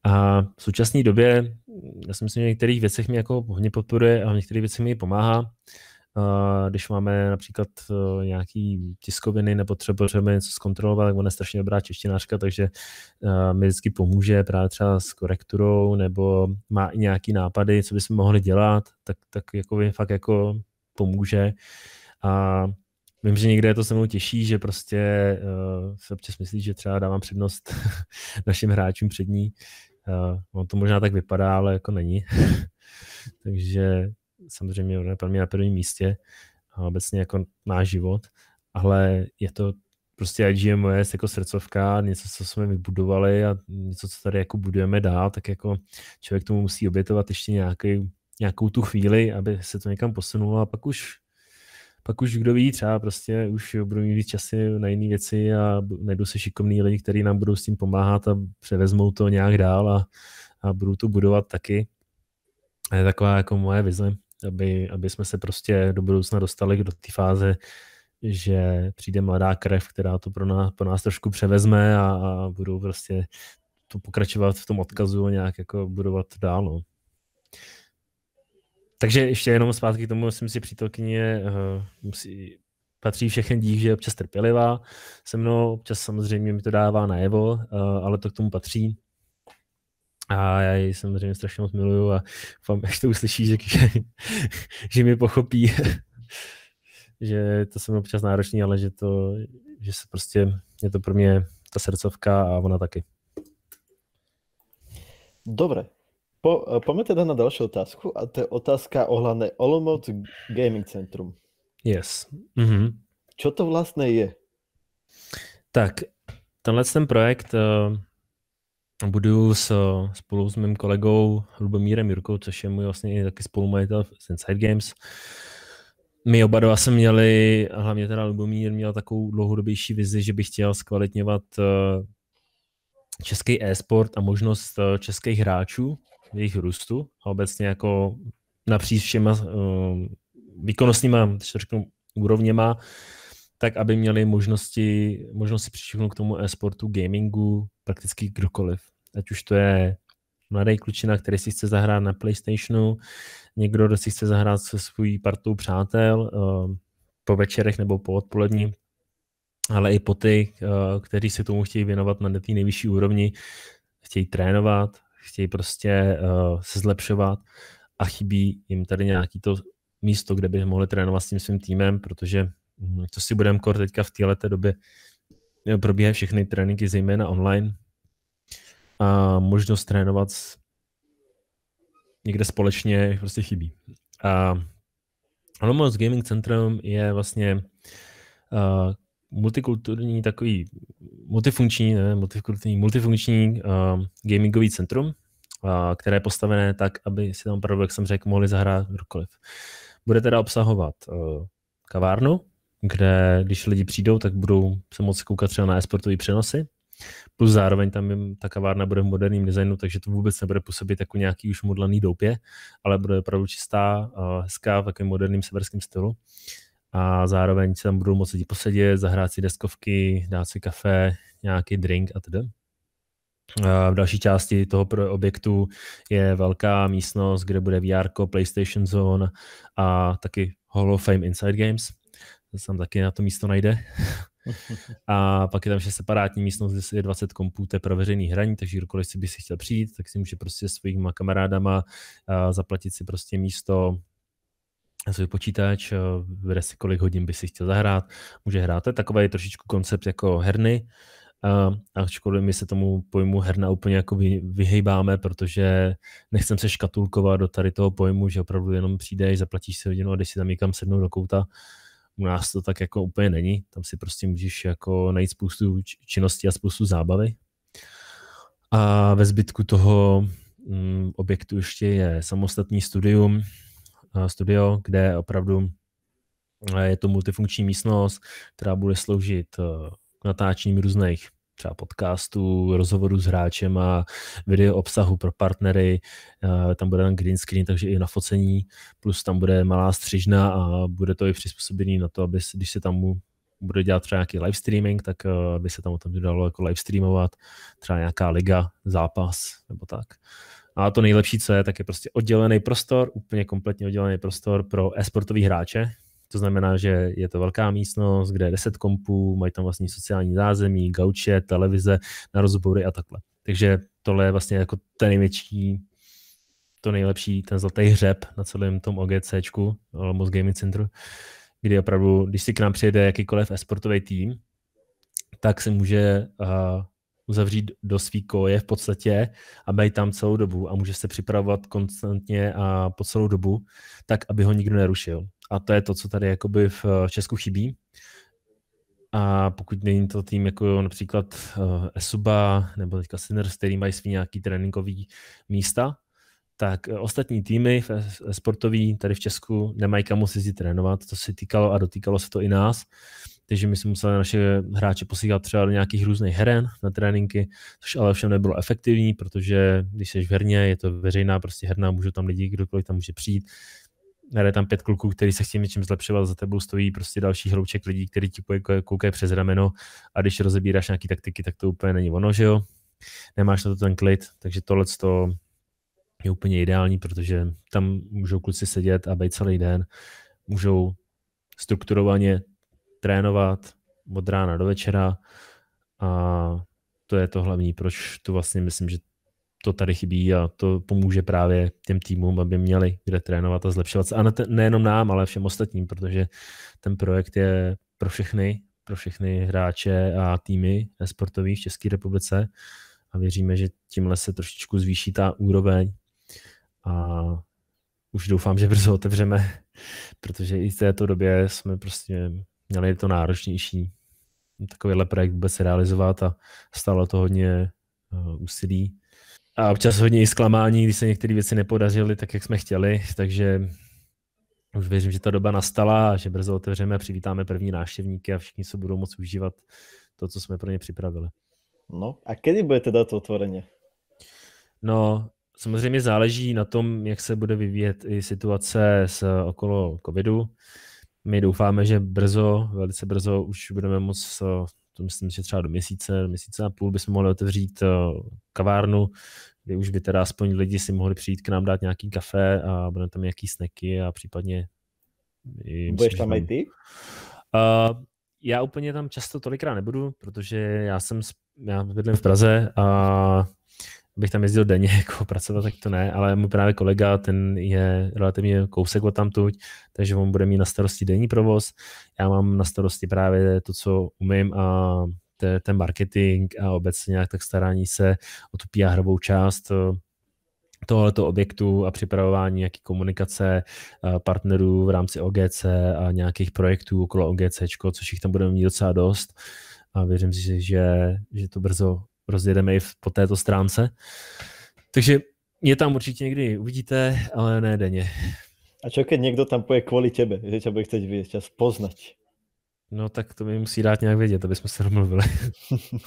A v současné době, já si myslím, že v některých věcech mi jako hodně podporuje a v některých věcech mi pomáhá když máme například e, nějaký tiskoviny nebo potřebujeme něco zkontrolovat, tak on je strašně dobrá češtinářka, takže e, mi vždycky pomůže právě třeba s korekturou nebo má i nějaký nápady, co bychom mohli dělat, tak, tak jako mi fakt jako pomůže. A Vím, že někde je to se mnou těší, že prostě uh, e, se občas myslí, že třeba dávám přednost našim hráčům před ní. Uh, no to možná tak vypadá, ale jako není. Takže samozřejmě ona je pro mě na prvním místě a obecně jako má život, ale je to prostě IGMS jako srdcovka, něco, co jsme vybudovali a něco, co tady jako budujeme dál, tak jako člověk tomu musí obětovat ještě nějaký, nějakou tu chvíli, aby se to někam posunulo a pak už pak už kdo ví, třeba prostě už budu mít časy na jiné věci a najdu se šikovní lidi, kteří nám budou s tím pomáhat a převezmou to nějak dál a, a budou to budovat taky. A je taková jako moje vize aby, aby jsme se prostě do budoucna dostali do té fáze, že přijde mladá krev, která to pro nás, pro nás trošku převezme a, a budou prostě to pokračovat v tom odkazu a nějak jako budovat dál. No. Takže ještě jenom zpátky k tomu, myslím si, přítelkyně uh, musí, patří všechny dík, že je občas trpělivá se mnou, občas samozřejmě mi to dává najevo, uh, ale to k tomu patří. A já ji samozřejmě strašně moc miluju a doufám, až to uslyší, že, že, že mi pochopí, že to jsem občas náročný, ale že to, že se prostě, je to pro mě ta srdcovka a ona taky. Dobre, po, pojďme teda na další otázku a to je otázka ohľadne Olomouc Gaming Centrum. Yes. Mm-hmm. Čo to vlastně je? Tak, tenhle ten projekt uh, buduju s, spolu s mým kolegou Lubomírem Jurkou, což je můj vlastně taky spolumajitel z Inside Games. My oba dva jsme měli, hlavně teda Lubomír měl takovou dlouhodobější vizi, že by chtěl zkvalitňovat eh, český e-sport a možnost eh, českých hráčů, jejich růstu a obecně jako napříč všema eh, výkonnostníma, řeknu, úrovněma, tak aby měli možnosti, možnosti přičichnout k tomu e-sportu, gamingu, prakticky kdokoliv. Ať už to je mladý klučina, který si chce zahrát na Playstationu, někdo, kdo si chce zahrát se svůj partou přátel eh, po večerech nebo po odpolední, ale i po ty, eh, kteří se tomu chtějí věnovat na té nejvyšší úrovni, chtějí trénovat, chtějí prostě eh, se zlepšovat a chybí jim tady nějaký to místo, kde by mohli trénovat s tím svým týmem, protože hm, co si budeme kor teďka v této době probíhají všechny tréninky, zejména online, a možnost trénovat někde společně prostě chybí. A Olomouc Gaming Centrum je vlastně uh, multikulturní takový, multifunkční, ne, multikulturní, multifunkční uh, gamingový centrum, uh, které je postavené tak, aby si tam opravdu, jak jsem řekl, mohli zahrát kdokoliv. Bude teda obsahovat uh, kavárnu, kde když lidi přijdou, tak budou se moci koukat třeba na esportové přenosy, Plus zároveň tam ta kavárna bude v moderním designu, takže to vůbec nebude působit jako nějaký už modlený doupě, ale bude opravdu čistá, eh, hezká v takovém moderním severském stylu. A zároveň se tam budou moci posedět, zahrát si deskovky, dát si kafe, nějaký drink a tedy. Eh, v další části toho objektu je velká místnost, kde bude VR, PlayStation Zone a taky Hall of Fame Inside Games. To se tam taky na to místo najde. A pak je tam ještě separátní místnost, kde je 20 kompů, to je pro veřejný hraní, takže kdokoliv si by si chtěl přijít, tak si může prostě svýma kamarádama zaplatit si prostě místo svůj počítač, vede si kolik hodin by si chtěl zahrát, může hrát. To je takový trošičku koncept jako herny, a ačkoliv my se tomu pojmu herna úplně jako vyhejbáme, protože nechcem se škatulkovat do tady toho pojmu, že opravdu jenom přijdeš, zaplatíš si hodinu a jdeš si tam někam sednout do kouta, u nás to tak jako úplně není. Tam si prostě můžeš jako najít spoustu činností a spoustu zábavy. A ve zbytku toho mm, objektu ještě je samostatný studium, studio, kde opravdu eh, je to multifunkční místnost, která bude sloužit eh, k natáčení různých třeba podcastů, rozhovorů s hráčem a video obsahu pro partnery. Eh, tam bude ten green screen, takže i na focení, plus tam bude malá střižna a bude to i přizpůsobený na to, aby když se tam bude dělat třeba nějaký live streaming, tak eh, by se tam o tom dalo jako live streamovat, třeba nějaká liga, zápas nebo tak. A to nejlepší, co je, tak je prostě oddělený prostor, úplně kompletně oddělený prostor pro e-sportový hráče, to znamená, že je to velká místnost, kde je 10 kompů, mají tam vlastní sociální zázemí, gauče, televize na rozbory a takhle. Takže tohle je vlastně jako ten největší, to nejlepší, ten zlatý hřeb na celém tom OGCčku, Olomouc Gaming Centru, kdy opravdu, když si k nám přijede jakýkoliv esportový tým, tak se může uh, uzavřít do svý koje v podstatě a být tam celou dobu a může se připravovat konstantně a po celou dobu, tak aby ho nikdo nerušil. A to je to, co tady jakoby eh, v Česku chybí. A pokud není to tým jako například eh, Esuba nebo teďka Sinners, který mají svý nějaký tréninkový místa, tak eh, ostatní týmy v tady v Česku nemají kam si jít trénovat. To se týkalo a dotýkalo se to i nás. Takže my jsme museli naše hráče posílat třeba do nějakých různých heren na tréninky, což ale všem nebylo efektivní, protože když jsi v herně, je to veřejná prostě herna, můžou tam lidi, kdokoliv tam může přijít, nede tam pět kluků, který se chtějí něčím zlepšovat, za tebou stojí prostě další hlouček lidí, který ti koukají přes rameno a když rozebíráš nějaký taktiky, tak to úplně není ono, že jo? Nemáš na to ten klid, takže tohle to je úplně ideální, protože tam můžou kluci sedět a být celý den, můžou strukturovaně trénovat od rána do večera a to je to hlavní, proč to vlastně myslím, že to tady chybí a to pomůže právě těm týmům, aby měli kde trénovat a zlepšovat se. A nejenom nám, ale všem ostatním, protože ten projekt je pro všechny, pro všechny hráče a týmy sportovní v České republice a věříme, že tímhle se trošičku zvýší ta úroveň a už doufám, že brzo otevřeme, protože i v této době jsme prostě měli to náročnější takovýhle projekt vůbec realizovat a stalo to hodně eh, úsilí a občas hodně i zklamání, když se některé věci nepodařily tak, jak jsme chtěli, takže už věřím, že ta doba nastala a že brzo otevřeme, přivítáme první návštěvníky a všichni se budou moc užívat to, co jsme pro ně připravili. No a kdy bude teda to otvoreně? No, samozřejmě záleží na tom, jak se bude vyvíjet i situace s okolo covidu. My doufáme, že brzo, velice brzo už budeme moct to myslím, že třeba do měsíce, měsíce a půl bychom mohli otevřít eh, kavárnu, kde už by teda aspoň lidi si mohli přijít k nám dát nějaký kafe a budeme tam nějaký sneky a případně... Budeš tam i ty? Uh, já úplně tam často tolikrát nebudu, protože já jsem, já bydlím v Praze a abych tam jezdil denně jako pracovat, tak to ne, ale můj právě kolega, ten je relativně kousek od tamtuť, takže on bude mít na starosti denní provoz, já mám na starosti právě to, co umím a ten marketing a obecně nějak tak starání se o tu PR část eh, tohoto objektu a připravování nějaký komunikace eh, partnerů v rámci OGC a nějakých projektů okolo OGC, což jich tam budeme mít docela dost a věřím si, že, že to brzo rozjedeme i po této stránce. Takže mě tam určitě někdy uvidíte, ale ne denně. A čo, keď někdo tam poje kvůli tebe, že tě bude chcet vidět, čas poznať. No tak to mi musí dát nějak vědět, aby jsme se domluvili.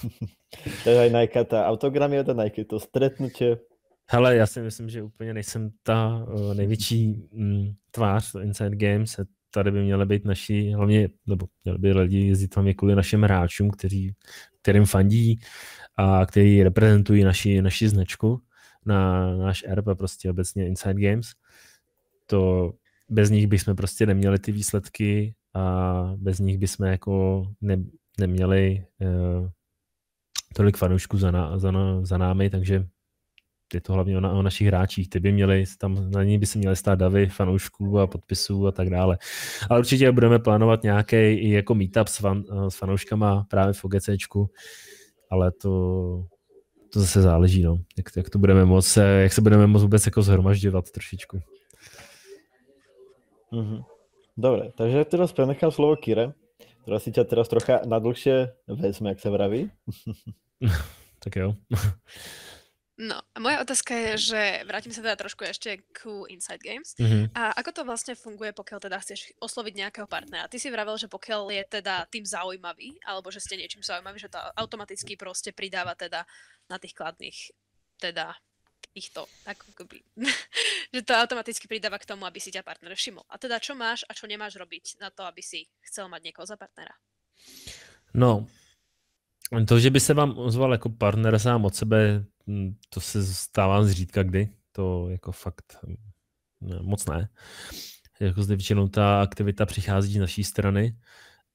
to je Nike, ta autogram je to Nike, to stretnutě. Hele, já si myslím, že úplně nejsem ta největší mm, tvář to Inside Games. Tady by měly být naši, hlavně, nebo měly by lidi jezdit tam je kvůli našim hráčům, kteří, kterým fandí a který reprezentují naši, naši značku na náš erb a prostě obecně Inside Games. To bez nich bychom prostě neměli ty výsledky a bez nich bychom jako ne, neměli uh, tolik fanoušků za, na, za, na, za námi, takže je to hlavně o, na, o našich hráčích. Ty by měli, tam na ní by se měly stát davy fanoušků a podpisů a tak dále. Ale určitě budeme plánovat nějaký i jako meetup s, fan, eh, s fanouškama právě v OGCčku, ale to, to zase záleží, no. jak, jak, to budeme moc, eh, jak se budeme moc vůbec jako zhromažďovat trošičku. Mm-hmm. Dobre, takže teraz prenechám slovo Kire, která si tě teraz trocha nadlhšie vezme, jak se vraví. tak jo. No a moja otázka je, že vrátim sa teda trošku ešte k Inside Games. Mm-hmm. A ako to vlastne funguje, pokiaľ teda chceš osloviť nejakého partnera? Ty si vravel, že pokiaľ je teda tým zaujímavý, alebo že ste niečím zaujímavý, že to automaticky proste pridáva teda na tých kladných teda týchto, ako by, že to automaticky pridáva k tomu, aby si ťa partner všimol. A teda čo máš a čo nemáš robiť na to, aby si chcel mať někoho za partnera? No, to, že by se vám ozval jako partner sám od sebe, Hm, to se stává zřídka kdy, to jako fakt hm, ne, moc ne. Jako zde většinou ta aktivita přichází z naší strany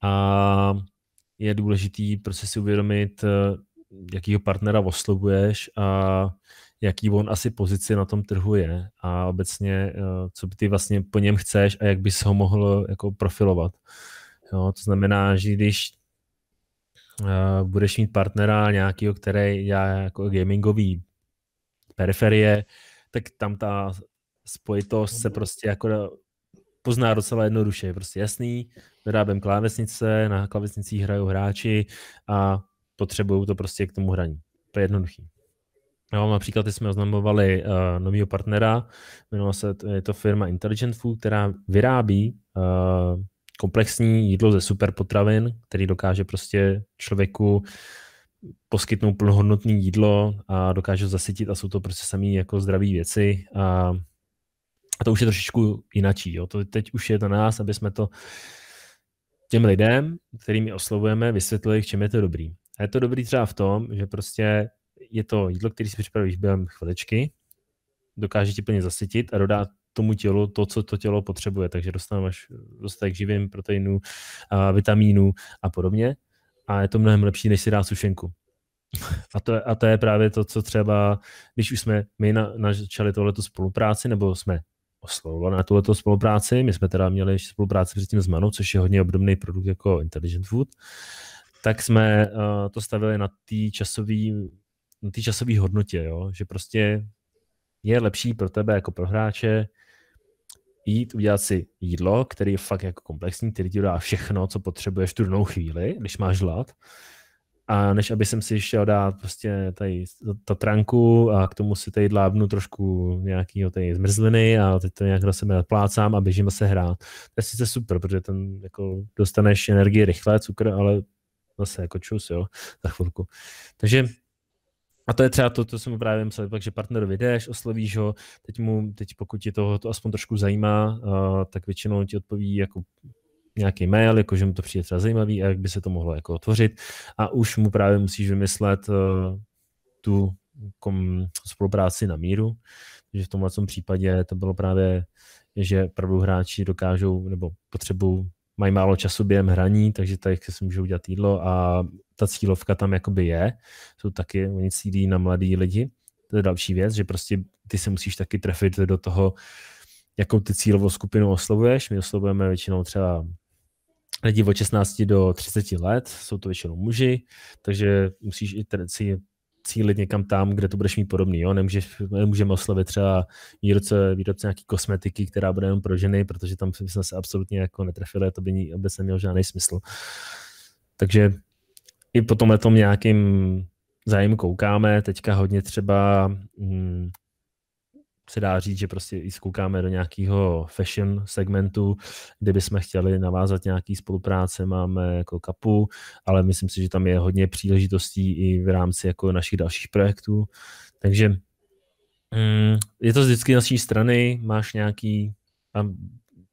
a je důležitý prostě si uvědomit, eh, jakýho partnera oslovuješ a jaký on asi pozici na tom trhu je a obecně, eh, co ty vlastně po něm chceš a jak bys ho mohl jako profilovat. Jo, to znamená, že když Eh, budeš mít partnera nějakého, který dělá jako gamingový periferie, tak tam ta spojitost se prostě jako pozná docela jednoduše. Je prostě jasný, vyrábím klávesnice, na klávesnicích hrajou hráči a potřebují to prostě k tomu hraní. To je jednoduchý. Jo, například jsme oznamovali uh, eh, nového partnera, jmenuje se, je to firma Intelligent Food, která vyrábí uh, komplexní jídlo ze superpotravin, který dokáže prostě člověku poskytnout plnohodnotné jídlo a dokáže zasytit a jsou to prostě samé jako zdravé věci a, a to už je trošičku jinačí. Jo. To teď už je na nás, aby jsme to těm lidem, kterými oslovujeme, vysvětlili, k čem je to dobrý. A je to dobrý třeba v tom, že prostě je to jídlo, které si připravíš během chvilečky, dokáže ti plně zasytit a dodá tomu tělu to, co to tělo potřebuje. Takže dostaneš dostatek živin, proteinů, vitamínů a podobně. A je to mnohem lepší, než si dát sušenku. A to, a to je právě to, co třeba, když už jsme my na, načali tohleto spolupráci, nebo jsme oslovili na tuhleto spolupráci. My jsme teda měli ještě spolupráci předtím s Manou, což je hodně obdobný produkt jako Intelligent Food. Tak jsme uh, to stavili na na té časové hodnotě, jo? že prostě je lepší pro tebe jako pro hráče jít udělat si jídlo, který je fakt jako komplexní, který ti dá všechno, co potřebuješ tu danou chvíli, když máš hlad, a než aby jsem si šel dát prostě tady tranku a k tomu si tady dlábnu trošku nějakého tady zmrzliny a teď to nějak na sebe plácám a běžím se hrát. To je sice super, protože tam jako dostaneš energii rychle, cukr, ale zase jako čus, jo, za chvilku. Takže a to je třeba to, co jsme právě mysleli, takže partnerovi vydeš, oslovíš ho, teď mu, teď pokud ti toho to aspoň trošku zajímá, uh, tak většinou ti odpoví jako nějaký mail, jako že mu to přijde třeba zajímavý a jak by se to mohlo jako otvořit a už mu právě musíš vymyslet uh, tu kom, spolupráci na míru, takže v tomhle tom případě to bylo právě, že opravdu hráči dokážou nebo potřebují mají málo času během hraní, takže tady si můžou udělat jídlo a ta cílovka tam jakoby je. Jsou taky, oni cílí na mladý lidi. To je další věc, že prostě ty se musíš taky trefit do toho, jakou ty cílovou skupinu oslovuješ. My oslovujeme většinou třeba lidi od 16 do 30 let, jsou to většinou muži, takže musíš i cílit někam tam, kde to budeš mít podobný. Jo? Nemůžeš, nemůžeme oslovit třeba výrobce, výrobce nějaký kosmetiky, která bude jen pro ženy, protože tam jsme se absolutně jako netrefili a to by vůbec nemělo žádný smysl. Takže i po tomhle tom nějakým zájem koukáme. Teďka hodně třeba hm, se dá říct, že prostě i zkoukáme do nějakého fashion segmentu, kde bychom chtěli navázat nějaký spolupráce, máme jako kapu, ale myslím si, že tam je hodně příležitostí i v rámci jako našich dalších projektů. Takže mm, je to vždycky z naší strany, máš nějaký, a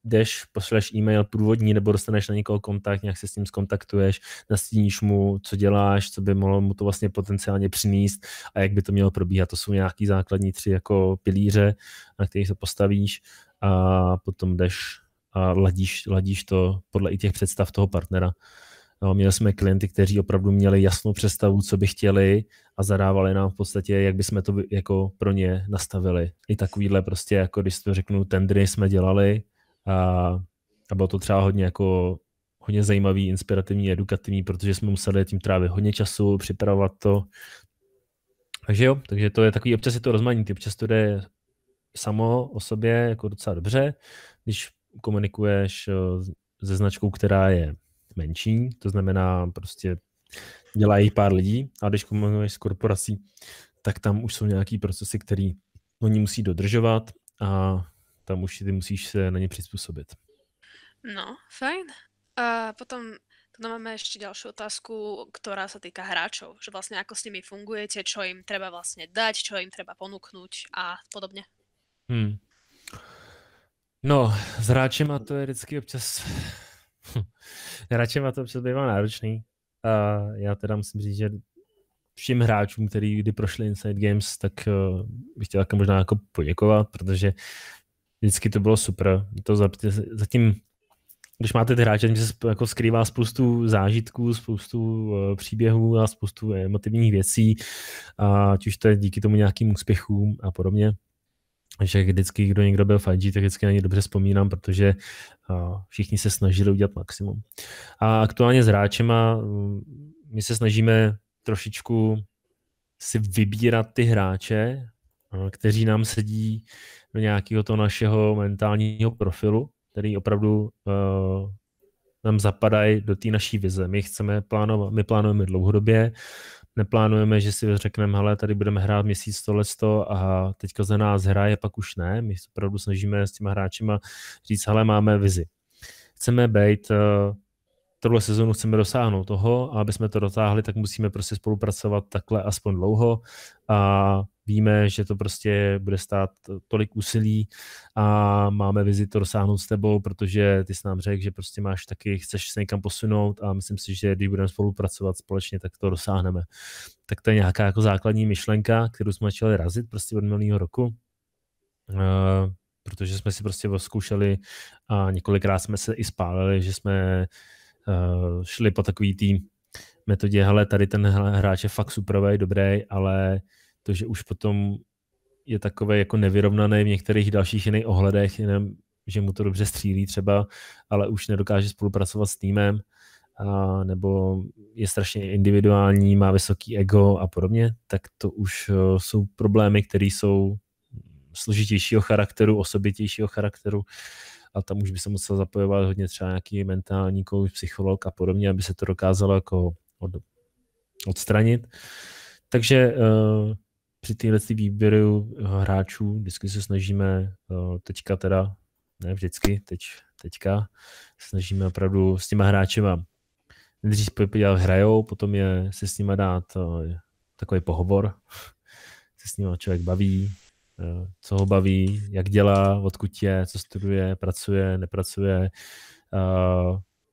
jdeš, pošleš e-mail průvodní nebo dostaneš na někoho kontakt, nějak se s ním skontaktuješ, nastíníš mu, co děláš, co by mohlo mu to vlastně potenciálně přinést a jak by to mělo probíhat. To jsou nějaký základní tři jako pilíře, na kterých se postavíš a potom jdeš a ladíš, ladíš to podle i těch představ toho partnera. No, měli jsme klienty, kteří opravdu měli jasnou představu, co by chtěli a zadávali nám v podstatě, jak bychom to jako pro ně nastavili. I takovýhle prostě, jako když to řeknu, tendry jsme dělali, a, a bylo to třeba hodně jako hodně zajímavý, inspirativní, edukativní, protože jsme museli tím trávit hodně času, připravovat to. Takže jo, takže to je takový, občas je to rozmanitý, občas to jde samo o sobě jako docela dobře, když komunikuješ eh, se značkou, která je menší, to znamená prostě dělají pár lidí, a když komunikuješ s korporací, tak tam už jsou nějaký procesy, které oni musí dodržovat a tam už ty musíš se na ně přizpůsobit. No, fajn. A potom tam máme ještě další otázku, která se týká hráčů, že vlastně jako s nimi fungujete, čo jim třeba vlastně dať, čo jim třeba ponuknout a podobně. Hmm. No, s hráčem to je vždycky občas... hráčema to občas bývá náročný. A já teda musím říct, že všem hráčům, který kdy prošli Inside Games, tak eh, bych chtěl jako možná jako poděkovat, protože vždycky to bylo super. To zatím, když máte ty hráče, se jako skrývá spoustu zážitků, spoustu eh, příběhů a spoustu emotivních věcí, ať už to je díky tomu nějakým úspěchům a podobně. Takže vždycky, kdo někdo byl v IG, tak vždycky na ně dobře vzpomínám, protože všichni se snažili udělat maximum. A aktuálně s hráčema mm, my se snažíme trošičku si vybírat ty hráče, Eh, kteří nám sedí do nějakého toho našeho mentálního profilu, který opravdu uh, nám zapadají do té naší vize. My chceme plánovat, my plánujeme dlouhodobě, neplánujeme, že si řekneme, hele, tady budeme hrát měsíc sto, a teďka za nás hraje, pak už ne. My se opravdu snažíme s těma hráčima říct, hele, máme vizi. Chceme být uh, tohle sezonu chceme dosáhnout toho a aby jsme to dotáhli, tak musíme prostě spolupracovat takhle aspoň dlouho a víme, že to prostě bude stát tolik úsilí a máme vizi to dosáhnout s tebou, protože ty jsi nám řekl, že prostě máš taky, chceš se někam posunout a myslím si, že když budeme spolupracovat společně, tak to dosáhneme. Tak to je nějaká jako základní myšlenka, kterou jsme začali razit prostě od minulého roku. Uh, protože jsme si prostě zkoušeli a několikrát jsme se i spálili, že jsme Eh, šli po takový tý metodě, hele, tady ten hráč je fakt superový, dobrý, ale to, že už potom je takové jako nevyrovnaný v některých dalších jiných ohledech, jenom, že mu to dobře střílí třeba, ale už nedokáže spolupracovat s týmem, a, nebo je strašně individuální, má vysoký ego a podobně, tak to už eh, jsou problémy, které jsou složitějšího charakteru, osobitějšího charakteru a tam už by se musel zapojovat hodně třeba nějaký mentální kouč, psycholog a podobně, aby se to dokázalo jako od, odstranit. Takže uh, při téhle výběru eh, hráčů vždycky se snažíme, uh, teďka teda, ne vždycky, teď, teďka, snažíme opravdu s těma hráčema nejdřív podívat hrajou, potom je se s nimi dát uh, takový pohovor, se s nimi člověk baví, co ho baví, jak dělá, odkud je, co studuje, pracuje, nepracuje,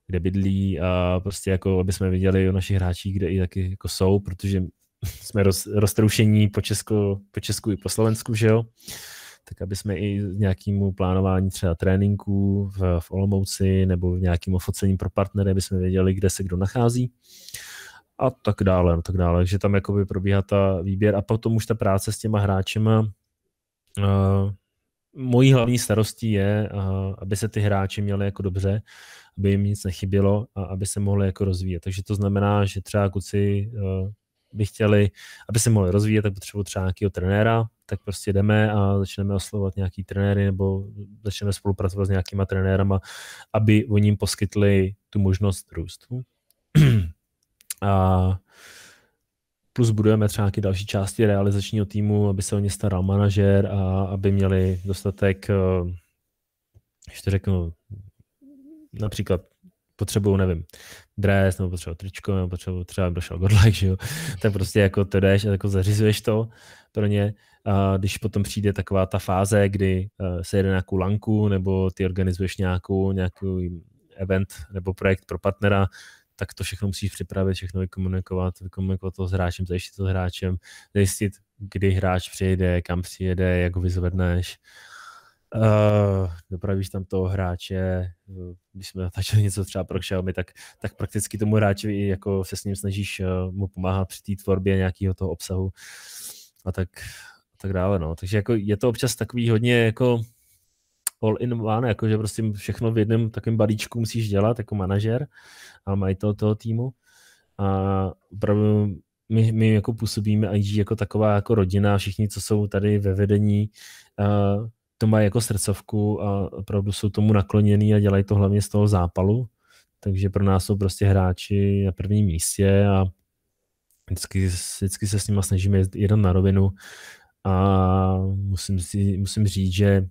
kde bydlí a prostě jako, aby jsme viděli o našich hráčích, kde i taky jako jsou, protože jsme roz, roztroušení po Česku, po Česku i po Slovensku, že jo? Tak aby jsme i nějakému plánování třeba tréninků v, v Olomouci nebo v nějakým ofocení pro partnery, aby jsme věděli, kde se kdo nachází a tak dále, a tak dále. Takže tam jakoby probíhá ta výběr a potom už ta práce s těma hráčema Uh, mojí hlavní starostí je, uh, aby se ty hráči měli jako dobře, aby jim nic nechybělo a aby se mohli jako rozvíjet. Takže to znamená, že třeba kuci uh, eh, by chtěli, aby se mohli rozvíjet, tak potřebují třeba nějakého trenéra, tak prostě jdeme a začneme oslovovat nějaký trenéry nebo začneme spolupracovat s nějakýma trenérama, aby oni jim poskytli tu možnost růstu. a Plus budujeme třeba nějaké další části realizačního týmu, aby se o ně staral manažer a aby měli dostatek, eh, když to řeknu, například potřebuju, nevím, dres, nebo potřebuju tričko, nebo potřebuju třeba došel godlike, že jo. Tak prostě jako to jdeš a jako zařizuješ to pro ně. A když potom přijde taková ta fáze, kdy eh, se jede nějakou lanku, nebo ty organizuješ nějakou, nějaký event nebo projekt pro partnera, tak to všechno musíš připravit, všechno vykomunikovat, vykomunikovat to s hráčem, zajistit to s hráčem, zajistit, kdy hráč přijede, kam přijede, jak ho vyzvedneš. Uh, dopravíš tam toho hráče, eh, když jsme natáčeli něco třeba pro Xiaomi, tak, tak prakticky tomu hráči jako se s ním snažíš eh, mu pomáhat při té tvorbě nějakého toho obsahu a tak, a tak dále. No. Takže jako je to občas takový hodně jako all in one, jakože prostě všechno v jednom takovém balíčku musíš dělat jako manažer a majitel toho týmu. A opravdu my, my jako působíme IG jako taková jako rodina, všichni, co jsou tady ve vedení, uh, to mají jako srdcovku a opravdu jsou tomu nakloněný a dělají to hlavně z toho zápalu, takže pro nás jsou prostě hráči na prvním místě a vždycky, vždycky se s nimi snažíme jít na rovinu a musím, si, musím říct, že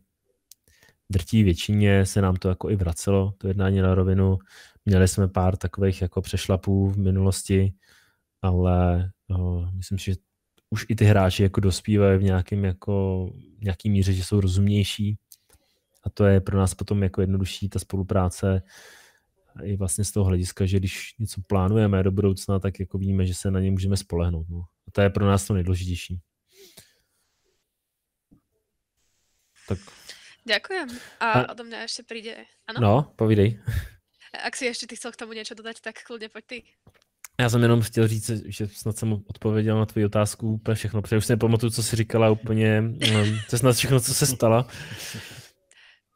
drtí většině se nám to jako i vracelo, to jednání na rovinu. Měli jsme pár takových jako přešlapů v minulosti, ale no, myslím si, že už i ty hráči jako dospívají v nějakém jako, nějaký míře, že jsou rozumnější a to je pro nás potom jako jednodušší ta spolupráce i vlastně z toho hlediska, že když něco plánujeme do budoucna, tak jako víme, že se na ně můžeme spolehnout. No. A to je pro nás to nejdůležitější. Tak Ďakujem. A, a... odo mňa ešte príde... Ano? No, povídej. Ak si ještě ty chcel k tomu něco dodat, tak kľudne poď ty. Já jsem jenom chtěl říct, že snad jsem odpověděl na tvoji otázku úplně všechno, protože už si nepamatuju, co jsi říkala úplně, to snad všechno, co se stalo.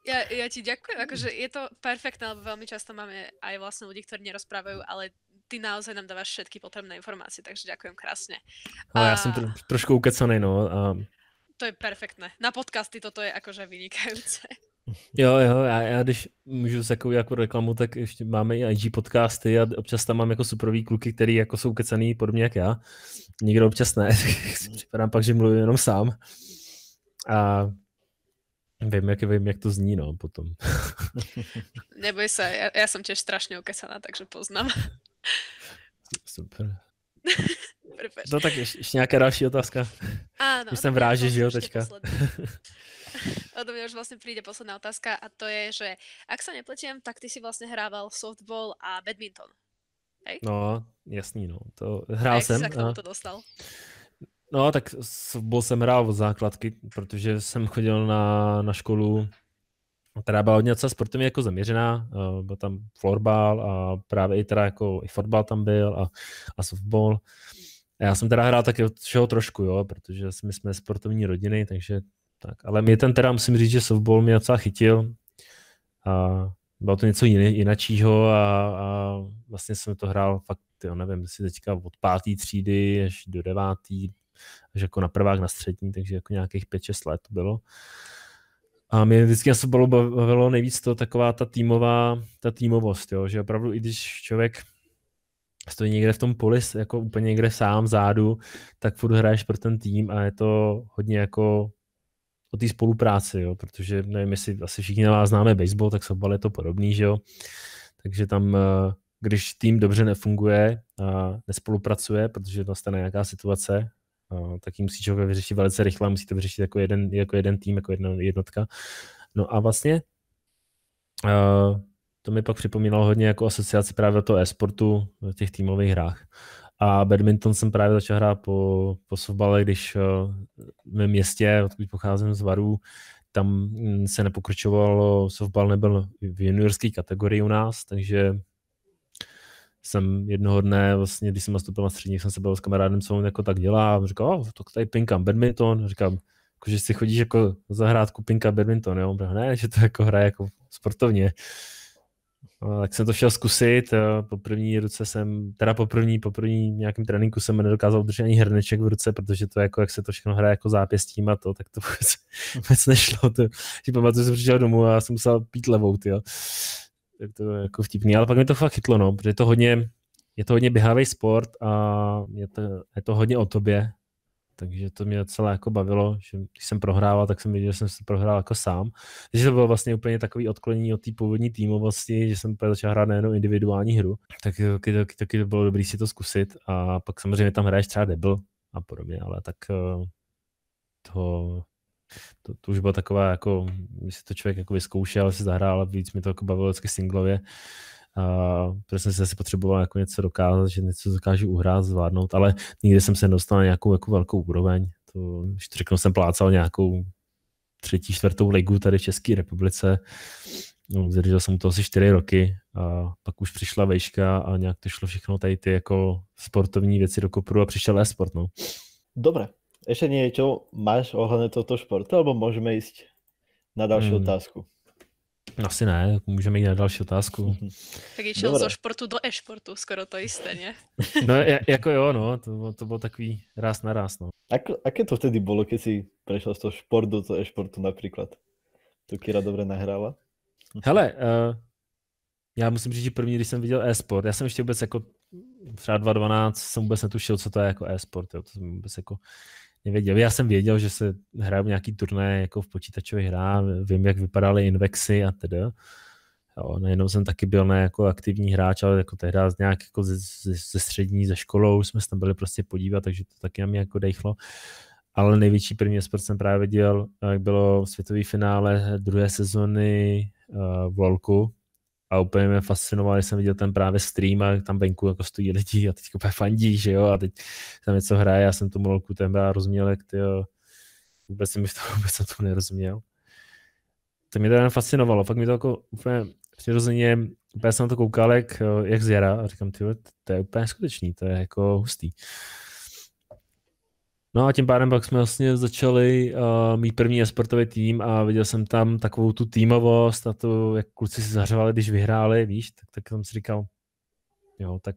Já, já ti děkuji, jakože je to perfektné, Ale velmi často máme i vlastně lidi, kteří nerozprávají, ale ty naozaj nám dáváš všetky potrebné informace, takže děkuji krásně. Ale a... já jsem trošku ukecanej, no. A to je perfektné. Na podcasty toto je jakože vynikající. Jo, jo, já, já když můžu s takovou jako reklamu, tak ještě máme i IG podcasty a občas tam mám jako superový kluky, který jako jsou kecený podobně jak já. Nikdo občas ne, připadám pak, že mluvím jenom sám. A Vím, jak, vím, jak to zní, no, potom. Neboj se, já, já jsem těž strašně okecaná, takže poznám. Super. prefer. No tak ještě, ještě nějaká další otázka. Áno. Už jsem v ráži, že jo, vlastně teďka. Odo mě už vlastně přijde posledná otázka a to je, že ak se nepletím, tak ty si vlastně hrával softball a badminton. Hej? No, jasný, no. To hrál a jsem. jak jsem. A... to dostal? No, tak byl jsem hrál od základky, protože jsem chodil na, na školu, která byla hodně docela sportovně jako zaměřená. Byl tam florbal a právě i teda jako i fotbal tam byl a, a softball. Já jsem teda hrál taky od všeho trošku, jo, protože my jsme sportovní rodiny, takže tak. Ale mě ten teda, musím říct, že softball mě docela chytil. A bylo to něco jiného a, a vlastně jsem to hrál fakt, jo, nevím, jestli teďka od páté třídy až do devátý, až jako na prvák, na střední, takže jako nějakých 5-6 let to bylo. A mě vždycky na softballu bavilo nejvíc to taková ta týmová, ta týmovost, jo, že opravdu i když člověk stojí někde v tom polis, jako úplně někde sám zádu, tak furt hraješ pro ten tým a je to hodně jako o té spolupráci, jo, protože nevím, jestli asi všichni na vás známe baseball, tak sobal je to podobný, že jo. Takže tam, eh, když tým dobře nefunguje a nespolupracuje, protože nastane nějaká situace, tak ji musí člověk vyřešit velice rychle, musí to vyřešit jako jeden, jako jeden tým, jako jedna jednotka. No a vlastně eh, to mi pak připomínalo hodně jako asociaci právě toho e-sportu v těch týmových hrách. A badminton jsem právě začal hrát po, po softballe, když eh, v mém městě, odkud pocházím z Varů, tam mm, se nepokročovalo softball nebyl v juniorské kategorii u nás, takže jsem jednoho dne, vlastně, když jsem nastoupil na střední, jsem se byl s kamarádem, co on jako tak dělá, a říkal, oh, to tady pinkám badminton, a říkám, jako, že si chodíš jako zahrát kupinka badminton, jo? Říkám, ne, že to jako hraje jako sportovně. Eh, tak jsem to šel zkusit. Eh, po první ruce jsem, teda po první, po první nějakém tréninku jsem nedokázal udržet ani hrneček v ruce, protože to jako, jak se to všechno hraje jako zápěstím a to, tak to vůbec, vůbec nešlo. To, že pamatuju, že jsem přišel domů a jsem musel pít levou, ty Tak to je jako vtipný, ale pak mi to fakt chytlo, no, protože je to hodně, je to hodně běhavý sport a je to, je to hodně o tobě, takže to mě docela jako bavilo, že když jsem prohrával, tak jsem viděl, že jsem se prohrál jako sám. Takže to bylo vlastně úplně takový odklonění od té původní týmovosti, že jsem úplně začal hrát nejenom individuální hru, tak taky, taky, taky bylo dobré si to zkusit a pak samozřejmě tam hraješ třeba debl a podobně, ale tak eh, to, to, to už bylo taková jako, když si to člověk jako vyzkoušel, si zahrál, víc mi to jako bavilo vždycky singlově, a protože jsem si asi potřeboval jako něco dokázat, že něco dokážu uhrát, zvládnout, ale nikdy jsem se nedostal na nějakou jako velkou úroveň. To, když to řeknu, jsem plácal nějakou třetí, čtvrtou ligu tady v České republice. No, zdržel jsem to asi čtyři roky a pak už přišla vejška a nějak to šlo všechno tady ty jako sportovní věci do kopru a přišel e-sport. No. Dobré. ještě něco máš ohledně tohoto športu, alebo můžeme jít na další hmm. otázku? Asi ne, můžeme jít na další otázku. Tak šel Dobre. zo športu do e-športu, skoro to jisté, ne? no, jako jo, no, to, to bylo takový ráz na ráz, no. A aké to vtedy bylo, když jsi přešel z toho športu do e-športu například? To Kira dobře nahrála? Hele, uh, já musím říct, že první, když jsem viděl e-sport, já jsem ještě vůbec jako třeba 2.12 jsem vůbec netušil, co to je jako e-sport, jo, to jsem vůbec jako nevěděl. Já jsem věděl, že se hrají nějaký turné jako v počítačové hra. vím, jak vypadaly Invexy a tedy. Jo, nejenom jsem taky byl ne jako aktivní hráč, ale jako tehdy nějak jako ze, ze, ze, střední, ze školou jsme se tam byli prostě podívat, takže to taky na mě jako dejchlo. Ale největší první sport jsem právě viděl, jak bylo světový finále druhé sezony uh, eh, Volku a úplně mě fascinovalo, jsem viděl ten právě stream a tam venku jako stojí lidi a teď úplně fandí, že jo, a teď tam něco hraje, já jsem tomu molku ten rozuměl, jak ty jo, vůbec jsem mi to, vůbec jsem to nerozuměl. To mě teda fascinovalo, fakt mi to jako úplně přirozeně, úplně jsem na to koukal jak, jak z a říkám, ty to je úplně skutečný, to je jako hustý. No a tím pádem pak jsme vlastně začali uh, mít první esportový tým a viděl jsem tam takovou tu týmovost a to, jak kluci se zahřevali, když vyhráli, víš, tak, tak jsem si říkal, jo, tak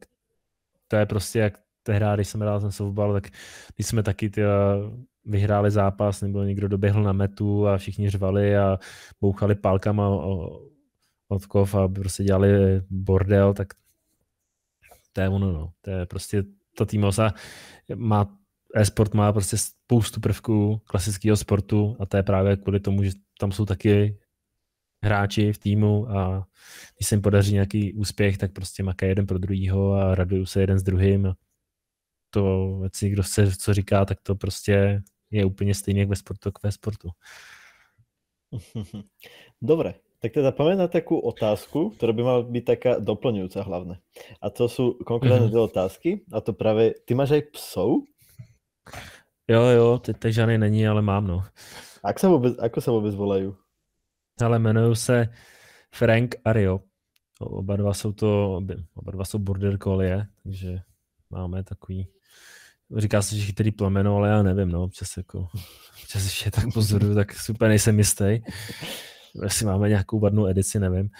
to je prostě jak tehdy, když jsem hrál ten softball, tak když jsme taky ty, eh, vyhráli zápas, nebo někdo doběhl na metu a všichni řvali a bouchali pálkama o, od kov a prostě dělali bordel, tak to je ono, no. To je prostě ta týmosa má e-sport má prostě spoustu prvků klasického sportu a to je právě kvůli tomu, že tam jsou taky hráči v týmu a když se jim podaří nějaký úspěch, tak prostě maká jeden pro druhýho a radují se jeden s druhým. to, věci, kdo se co říká, tak to prostě je úplně stejný jak ve sportu, jak ve sportu. Dobre, tak teda poďme na takú otázku, ktorá by mala byť taká doplňujúca hlavne. A to sú konkrétne mhm. dve otázky. A to práve, ty máš aj psov Jo, jo, teď, teď žádný není, ale mám, no. A jak se vůbec, jako se vůbec volají? Ale jmenuju se Frank a Rio. Oba dva jsou to, oba dva jsou border collie, takže máme takový, říká se, že chytrý plemeno, ale já nevím, no, občas jako, občas ještě tak pozoruju, tak super nejsem jistý. Jestli máme nějakou vadnou edici, nevím.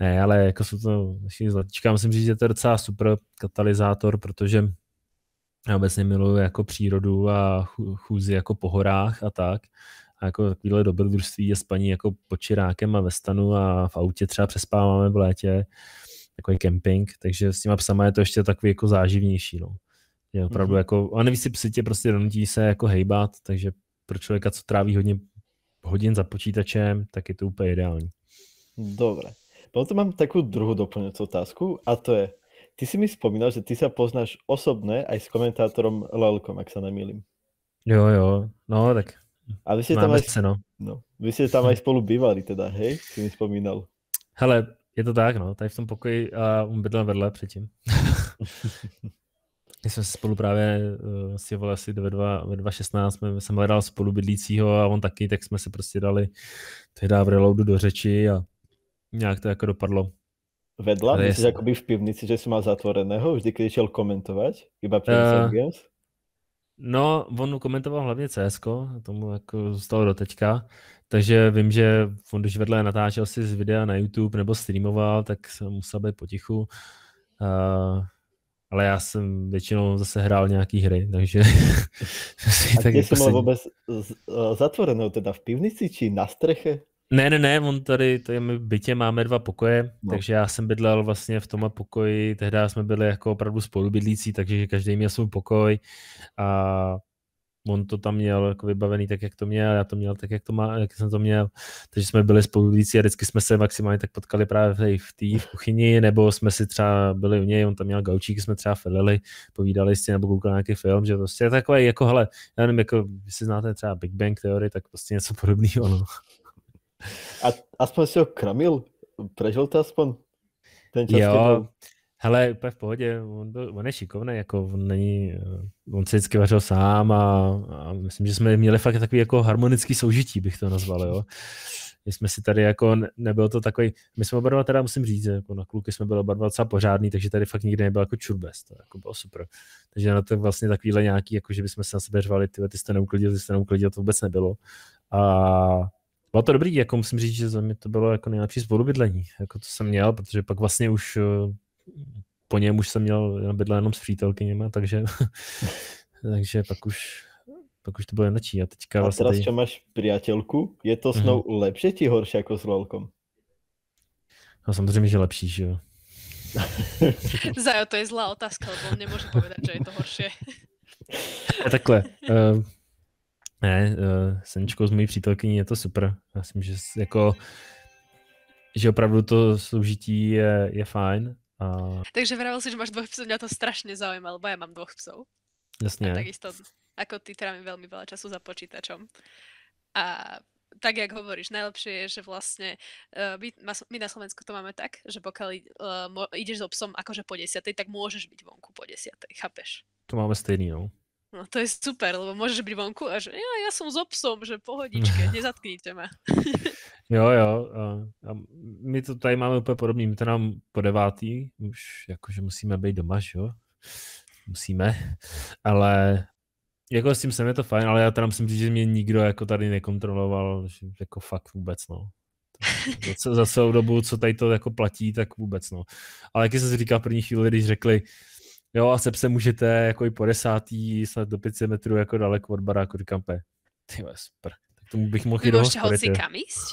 Ne, ale jako jsou to, zlatička, musím říct, že to je docela super katalyzátor, protože já obecně miluju jako přírodu a chůzi jako po horách a tak. A jako takovýhle dobrodružství je spaní jako pod čirákem a ve stanu a v autě třeba přespáváme v létě, takový kemping, takže s těma psama je to ještě takový jako záživnější, no. Je opravdu mm-hmm. jako, a nevíš si psi tě prostě donutí se jako hejbat, takže pro člověka, co tráví hodně hodin za počítačem, tak je to úplně ideální. Dobré. Potom mám takovou druhou doplňující otázku a to je, ty si mi spomínal, že ty sa poznáš osobne aj s komentátorom Lelkom, ak sa nemýlim. Jo, jo, no tak a vy jste tam, aj, no. No, vy tam aj spolu bývali teda, hej? si mi vzpomínal. Hele, je to tak, no, tady v tom pokoji a on bydlel vedle předtím. My jsme se spolu právě uh, si volali asi ve 2016, jsme, jsem hledal spolu bydlícího a on taky, tak jsme se prostě dali tehdy v reloadu do řeči a nějak to jako dopadlo vedla? Ale Myslíš, akoby v pivnici, že si mal zatvoreného, vždy, když šel komentovat? Iba přes uh, Games? No, on komentoval hlavně CS, tomu jako stalo do teďka. Takže vím, že on když vedle natáčel si z videa na YouTube nebo streamoval, tak jsem musel být potichu. Uh, ale já jsem většinou zase hrál nějaký hry, takže... A tak kde jako měl vůbec eh, zatvorenou, teda v pivnici či na streche? Ne, ne, ne, on tady, tady my v bytě máme dva pokoje, no. takže já jsem bydlel vlastně v tomhle pokoji, tehdy jsme byli jako opravdu spolubydlící, takže každý měl svůj pokoj a on to tam měl jako vybavený tak, jak to měl, já to měl tak, jak, to má, jak jsem to měl, takže jsme byli spolubydlící a vždycky jsme se maximálně tak potkali právě v té v kuchyni, nebo jsme si třeba byli u něj, on tam měl gaučík, jsme třeba filili, povídali si nebo koukali nějaký film, že prostě je takový, jako hele, já nevím, jako vy si znáte třeba Big Bang Theory, tak prostě něco podobného, no. A aspoň si ho kramil? Prežil to aspoň? Ten čas jo, hele, úplně v pohodě, on, byl, on je šikovný, jako on není, eh, on se vždycky vařil sám a, a myslím, že jsme měli fakt takový jako harmonický soužití, bych to nazval, jo. My jsme si tady jako, nebylo to takový, my jsme oba dva teda musím říct, že jako na kluky jsme byli oba dva docela pořádný, takže tady fakt nikdy nebyl jako čurbes, to jako bylo super. Takže na to vlastně takovýhle nějaký, jako že bychom se na sebe řvali, ty, ty jste neuklidil, ty jste neuklidil, to vůbec nebylo. A bylo to dobrý, jako musím říct, že za mě to bylo jako nejlepší spolubydlení, jako to jsem měl, protože pak vlastně už eh, po něm už jsem měl bydlel jenom s přítelkyněma, takže, takže pak už pak už to bylo jednočí. A teďka a vlastně... teraz, čo máš priateľku, je to snou mm-hmm. lepší ti horší jako s lolkom? No samozřejmě, že lepší, že jo. Zajo, to je zlá otázka, lebo nemůžu nemůže že je to horší. Takhle. Uh, ne, uh, eh, Seničkou s mojí přítelkyní je to super. Já myslím, že jako že opravdu to služití je, je fajn. A... Takže vravil si, že máš dvoch psů, mě to strašně zaujíma, lebo já mám dvoch psů. Jasně. A takisto, jako ty mi velmi veľa času za počítačom. A tak, jak hovoríš, najlepšie je, že vlastne eh, my, my na Slovensku to máme tak, že pokiaľ uh, ideš so psom akože po desiatej, tak môžeš byť vonku po desiatej, chápeš? To máme stejný, no. No to je super, lebo môžeš byť vonku a že ja, ja som s so obsom, že pohodičke, nezatknite ma. jo, jo. A, a my to tady máme úplně podobný, my to nám po devátý, už jakože musíme být doma, že jo? Musíme. Ale jako s tím jsem je to fajn, ale já teda musím říct, že mě nikdo jako tady nekontroloval, že jako fakt vůbec, no. Za, za celou dobu, co tady to jako platí, tak vůbec, no. Ale jak jsem si říkal v první chvíli, když řekli, Jo, a sepse můžete jako i po desátý snad do 500 metrů jako daleko od baráku do kampe. Ty super. Tak tomu bych mohl jít do hospody. Vy můžete eh, hoci kam jíst?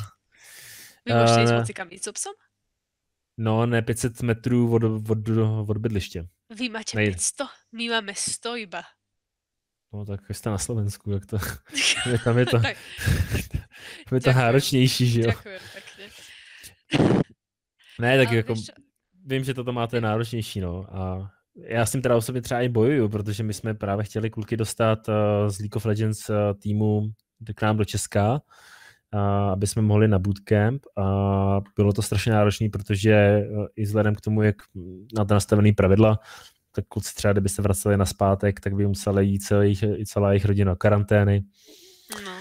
Vy můžete jít hoci kam jíst so psom? No, ne 500 metrů od, od, od, od bydliště. Vy máte Nej. 500, my máme 100 iba. No tak jste na Slovensku, jak to, tam je to, tam je to náročnější, že jo? Děkuji, tak Ne, ne, tak no, jako, vím, že toto máte náročnější, no, a já s tím teda osobně třeba i bojuju, protože my jsme právě chtěli kluky dostat eh, z League of Legends eh, týmu k nám do Česka, eh, aby jsme mohli na bootcamp. A bylo to strašně náročné, protože i vzhledem k tomu, jak na to nastavené pravidla, tak kluci třeba, kdyby se vraceli na zpátek, tak by museli jít celý, celá jejich rodina karantény. No.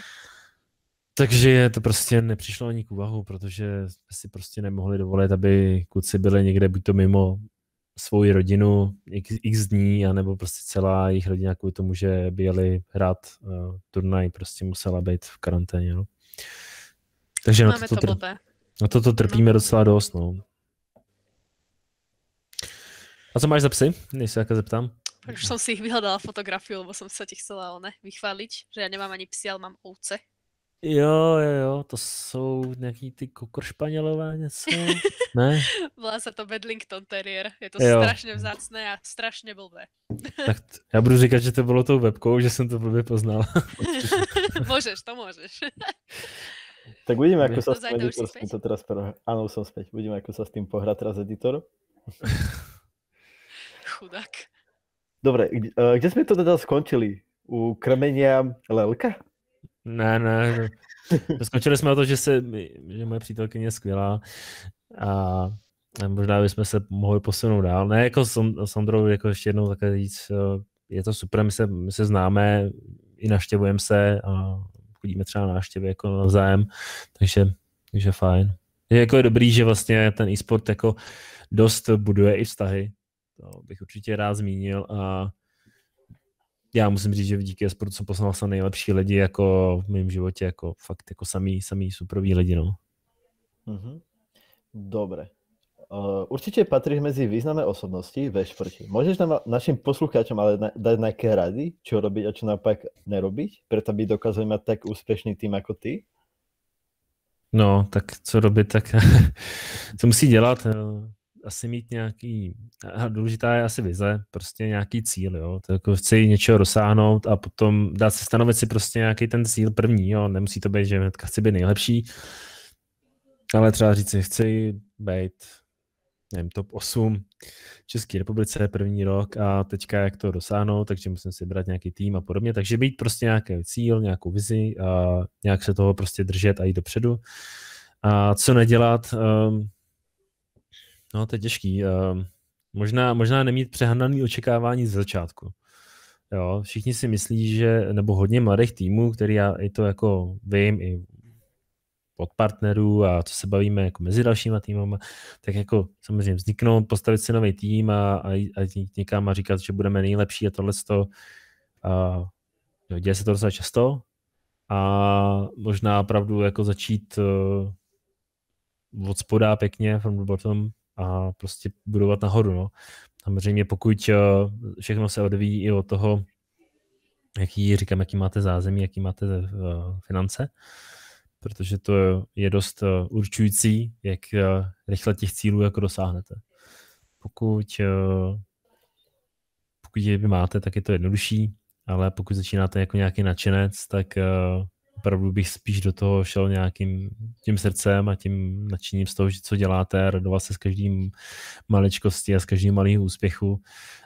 Takže to prostě nepřišlo ani k úvahu, protože si prostě nemohli dovolit, aby kluci byli někde buď to mimo svoji rodinu x, x dní, anebo prostě celá jejich rodina kvůli tomu, že by jeli hrát uh, turnaj, prostě musela být v karanténě. No. Takže na toto, to na toto trpíme no. docela dost. No. A co máš za psy, než se také jako zeptám? Už jsem si ich vyhledala fotografii, lebo jsem se ti chcela ne, vychváliť, že já nemám ani psy, ale mám ovce. Jo, jo, jo, to jsou nějaký ty kokoršpanělové něco, ne? Volá se to Bedlington Terrier, je to jo. strašně vzácné a strašně blbé. tak t- já budu říkat, že to bylo tou webkou, že jsem to blbě poznal. můžeš, to můžeš. tak uvidíme, jako se s tím editor, to teraz pro... Ano, jsem zpět, uvidíme, jako se s tím pohrát teraz editor. Chudák. Dobre, kde, eh, kde jsme to teda skončili? U krmenia Lelka? Ne, ne. Doskočili jsme o to, že, se, že moje přítelkyně je skvělá a možná bychom se mohli posunout dál. Ne, jako s Sandrou, jako ještě jednou také říct, eh, je to super, my se, my se známe, i naštěvujeme se a chodíme třeba na návštěvy jako navzájem, takže, takže fajn. Je, jako je dobrý, že vlastně ten e-sport jako dost buduje i vztahy, to bych určitě rád zmínil a já musím říct, že díky sportu jsem poznal se nejlepší lidi jako v mém životě, jako fakt jako samý, samý superový lidi, no. Mm-hmm. Dobre. Uh, určitě patříš mezi významné osobnosti ve športe. Můžeš nám, našim posluchačům ale na, dát nějaké rady, co robiť a čo naopak nerobiť, preto by dokázali mít tak úspěšný tým jako ty? No, tak co robit, tak co musí dělat. No asi mít nějaký, a důležitá je asi vize, prostě nějaký cíl, jo. To jako chci něčeho dosáhnout a potom dát si stanovit si prostě nějaký ten cíl první, jo. Nemusí to být, že hnedka chci být nejlepší, ale třeba říct si, chci být, nevím, top 8 v České republice první rok a teďka jak to dosáhnout, takže musím si brát nějaký tým a podobně. Takže být prostě nějaký cíl, nějakou vizi a nějak se toho prostě držet a jít dopředu. A co nedělat, um, No, to je těžký. Uh, možná, možná nemít přehnaný očekávání z začátku. Jo, všichni si myslí, že, nebo hodně mladých týmů, který já i to jako vím, i od partnerů a co se bavíme jako mezi dalšíma týmama, tak jako samozřejmě vzniknout, postavit si nový tým a, a, a někam a říkat, že budeme nejlepší a tohle to. A, jo, děje se to docela často a možná opravdu jako začít uh, od spoda pěkně, from the bottom, a prostě budovat nahoru. No. Samozřejmě pokud eh, všechno se odvíjí i od toho, jaký, říkám, jaký máte zázemí, jaký máte eh, finance, protože to je dost eh, určující, jak rychle těch cílů jako dosáhnete. Pokud, pokud je vy máte, tak je to jednodušší, ale pokud začínáte jako nějaký nadšenec, tak opravdu bych spíš do toho šel nějakým tím srdcem a tím nadšením z toho, co děláte, radovat se s každým maličkostí a s každým malým úspěchu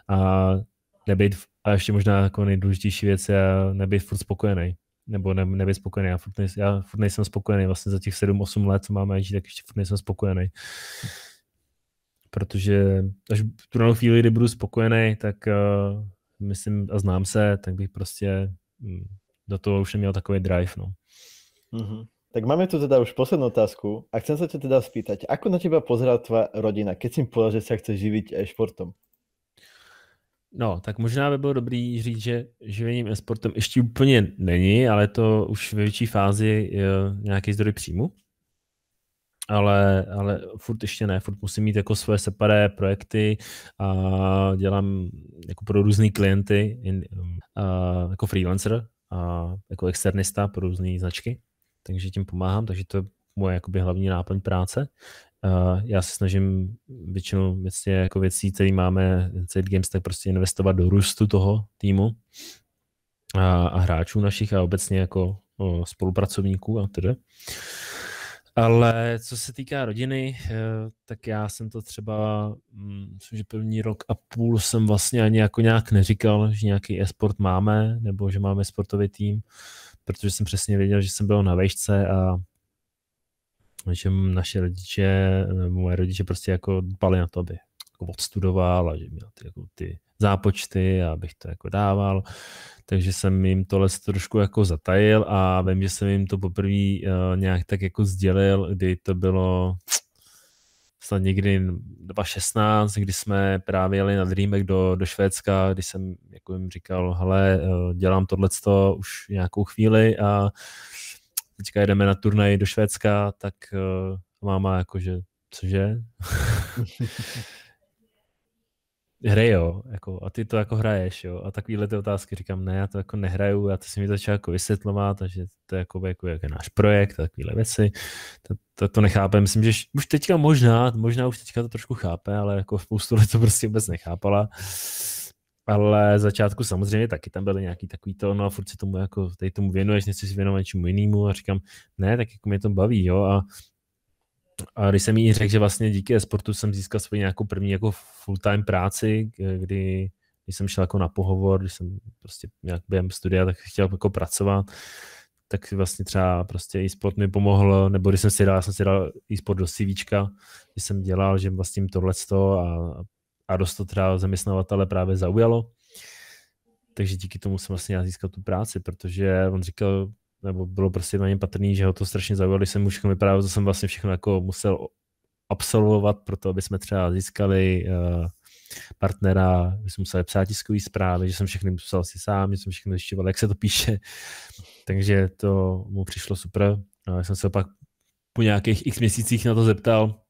a nebyt a ještě možná jako nejdůležitější věc je nebyt furt spokojený nebo ne, nebyt spokojený. Já furt, nejsem, já furt nejsem spokojený. Vlastně za těch 7-8 let, co máme žít, tak ještě furt nejsem spokojený. Protože až v tu chvíli, kdy budu spokojený, tak uh, myslím a znám se, tak bych prostě hm, do toho už neměl takový drive. No. Mm-hmm. Tak máme tu teda už poslední otázku a chcem se tě teda spýtať, ako na teba pozerá tvá rodina, keď si im povedal, že se chce živit e sportom No, tak možná by bylo dobrý říct, že živením e-sportem ještě úplně není, ale to už ve větší fázi je nějaký zdroj příjmu. Ale, ale furt ještě ne, furt musím mít jako svoje separé projekty a dělám jako pro různé klienty in, jako freelancer, a jako externista pro různé značky, takže tím pomáhám, takže to je moje jakoby hlavní náplň práce. Uh, já se snažím většinou věcí, jako věcí, které máme Inside Games, tak prostě investovat do růstu toho týmu a, a hráčů našich a obecně jako o, spolupracovníků a tedy. Ale co se týká rodiny, eh, tak já jsem to třeba, mm, myslím, že první rok a půl jsem vlastně ani jako nějak neříkal, že nějaký e-sport máme, nebo že máme sportový tým, protože jsem přesně věděl, že jsem byl na vejšce a že naše rodiče, moje rodiče prostě jako dbali na to, aby jako odstudoval a že měl ty, jako ty zápočty a abych to jako dával. Takže jsem jim tohle trošku jako zatajil a vím, že jsem jim to poprvé eh, nějak tak jako sdělil, kdy to bylo snad někdy 2016, kdy jsme právě jeli na Dreamek do, do Švédska, kdy jsem jako jim říkal, hele, eh, dělám tohle už nějakou chvíli a teďka jedeme na turnaj do Švédska, tak eh, máma jakože, cože? hry, jo, jako, a ty to jako hraješ, jo, a takovýhle ty otázky říkám, ne, já to jako nehraju, já to si mi začal jako vysvětlovat, takže to je jako, jako, jako náš projekt, a takovýhle věci, to, to, to nechápe, myslím, že už teďka možná, možná už teďka to trošku chápe, ale jako spoustu let to prostě vůbec nechápala, ale začátku samozřejmě taky tam byly nějaký takový to, no a furt se tomu jako, tady tomu věnuješ, nechci si věnovat něčemu jinému a říkám, ne, tak jako mě to baví, jo, a a když jsem jí řekl, že vlastně díky sportu jsem získal svoji nějakou první jako full-time práci, kdy když jsem šel jako na pohovor, když jsem prostě nějak během studia, tak chtěl jako pracovat, tak vlastně třeba prostě e-sport mi pomohl, nebo když jsem si dal, já jsem si dal e-sport do CV, když jsem dělal, že vlastně to a, a dost to třeba zaměstnavatele právě zaujalo. Takže díky tomu jsem vlastně já získal tu práci, protože on říkal, nebo bylo prostě na něm patrný, že ho to strašně zaujalo, když jsem mu všechno vyprávěl, že jsem vlastně všechno jako musel absolvovat, to, aby jsme třeba získali eh, partnera, že jsem musel psát tiskový zprávy, že jsem všechny psal si sám, že jsem všechno zjišťoval, jak se to píše. Takže to mu přišlo super. A já jsem se pak po nějakých x měsících na to zeptal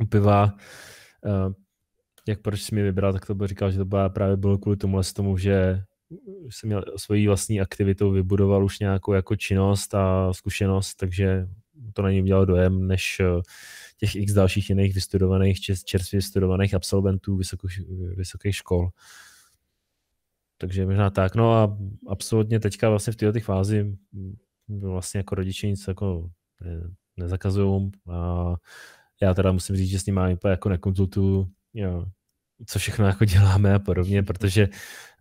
u piva, eh, jak proč jsi mi vybral, tak to byl říkal, že to byla, právě bylo kvůli tomu, tomu že jsem měl svojí vlastní aktivitu, vybudoval už nějakou jako činnost a zkušenost, takže to na něj udělalo dojem, než eh, těch x dalších jiných vystudovaných, čerstvě vystudovaných absolventů vysokých, vysokých škol. Takže možná tak. No a absolutně teďka vlastně v této těch fázi mm, vlastně jako rodiče nic jako nezakazují. A já teda musím říct, že s nimi jako nekonzultuju co všechno jako děláme a podobně, protože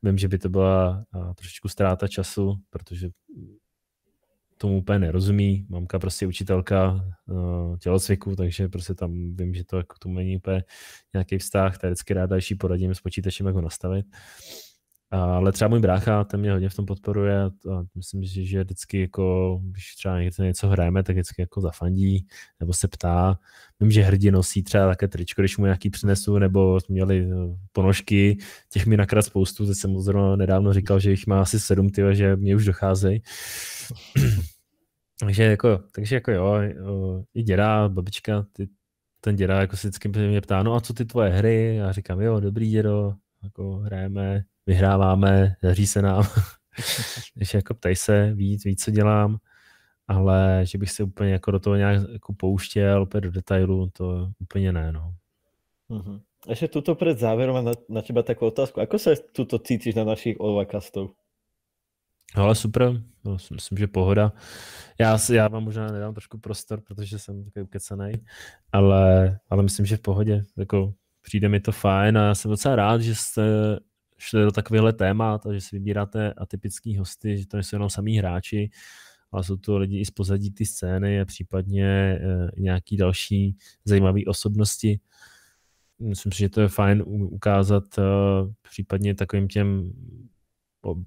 vím, že by to byla trošičku ztráta času, protože tomu úplně nerozumí. Mamka prostě učitelka tělocviku, takže prostě tam vím, že to jako tomu není úplně nějaký vztah, tak vždycky ráda, když poradím s počítačem, jak ho nastavit. Uh, ale třeba můj brácha, ten mě hodně v tom podporuje a myslím si, že vždycky jako, když třeba něco hrajeme, tak vždycky jako zafandí nebo se ptá. Vím, že hrdě nosí třeba také tričko, když mu nějaký přinesu, nebo měli eh, ponožky, těch mi nakrát spoustu, teď jsem mu zrovna nedávno říkal, že jich má asi sedm, ty, že mě už docházejí. takže jako, takže jako jo, eh, i děda, babička, ty, ten děda jako se vždycky mě ptá, no a co ty tvoje hry? Já říkám, jo, dobrý dědo, jako hrajeme, vyhráváme, daří se nám. že jako ptaj se víc, víc, co dělám, ale že bych se úplně jako do toho nějak jako pouštěl úplně do detailu, to úplně ne, no. Uh-huh. Ještě tuto před závěrem na, na těba takovou otázku. Ako se tuto cítíš na našich Olvakastov? Ale super, no, myslím, že pohoda. Já, já vám možná nedám trošku prostor, protože jsem takový ukecenej, ale, ale myslím, že v pohodě. Jako, přijde mi to fajn a já jsem docela rád, že jste šli do takovéhle téma, a že si vybíráte atypický hosty, že to nejsou jenom samý hráči, ale jsou to lidi i z pozadí ty scény a případně eh, nějaký další zajímavé osobnosti. Myslím si, že to je fajn ukázat eh, případně takovým těm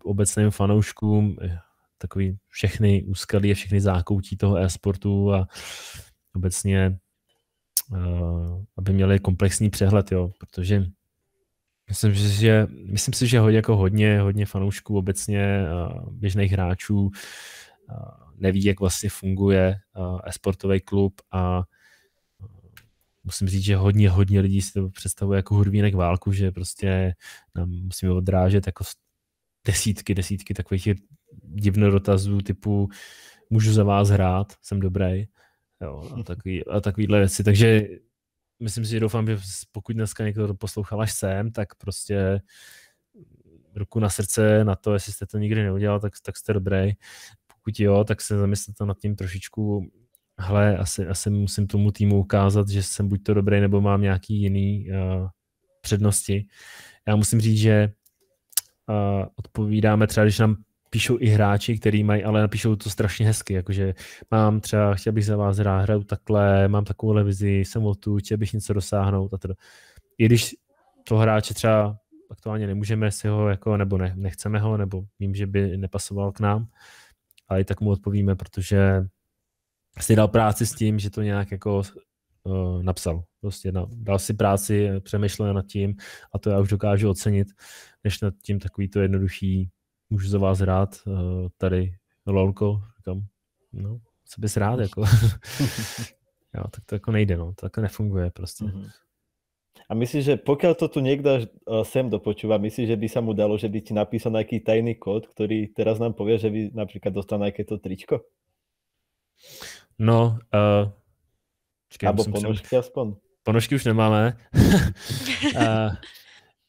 obecným fanouškům eh, takový všechny úskalí a všechny zákoutí toho e-sportu a obecně aby měli komplexní přehled, jo, protože Myslím, že, myslím si, že jako hodně, hodně fanoušků obecně eh, běžných hráčů eh, neví, jak vlastně funguje eh, esportový klub a musím říct, že hodně, hodně lidí si to představuje jako hurvínek válku, že prostě nám musíme odrážet jako desítky, desítky takových divných dotazů typu můžu za vás hrát, jsem dobrý jo, a, takový, a takovýhle věci. Takže myslím si, že doufám, že pokud dneska někdo to poslouchal až sem, tak prostě ruku na srdce na to, jestli jste to nikdy neudělal, tak, tak jste dobrý. Pokud jo, tak se zamyslete nad tím trošičku, Hle, asi, asi musím tomu týmu ukázat, že jsem buď to dobrý, nebo mám nějaký jiný uh, přednosti. Já musím říct, že uh, odpovídáme třeba, když nám píšou i hráči, který mají, ale napíšou to strašně hezky, jakože mám třeba, chtěl bych za vás hrát, hraju takhle, mám takovou vizi, jsem tu, chtěl bych něco dosáhnout a teda. I když to hráče třeba aktuálně nemůžeme si ho, jako, nebo ne, nechceme ho, nebo vím, že by nepasoval k nám, ale i tak mu odpovíme, protože si dal práci s tím, že to nějak jako uh, napsal. Prostě na, dal si práci, přemýšlel nad tím a to já už dokážu ocenit, než nad tím takový to jednoduchý můžu za vás hrát uh, eh, tady lolko, říkám, no, co bys rád, jako. jo, tak to jako nejde, no, to jako nefunguje prostě. Mm-hmm. A myslíš, že pokud to tu někdo eh, sem dopočuva, myslíš, že by se mu dalo, že by ti napísal nějaký tajný kód, který teraz nám pově, že by například dostal nějaké to tričko? No, uh, čekaj, Abo ponožky přem... aspoň. Ponožky už nemáme. uh,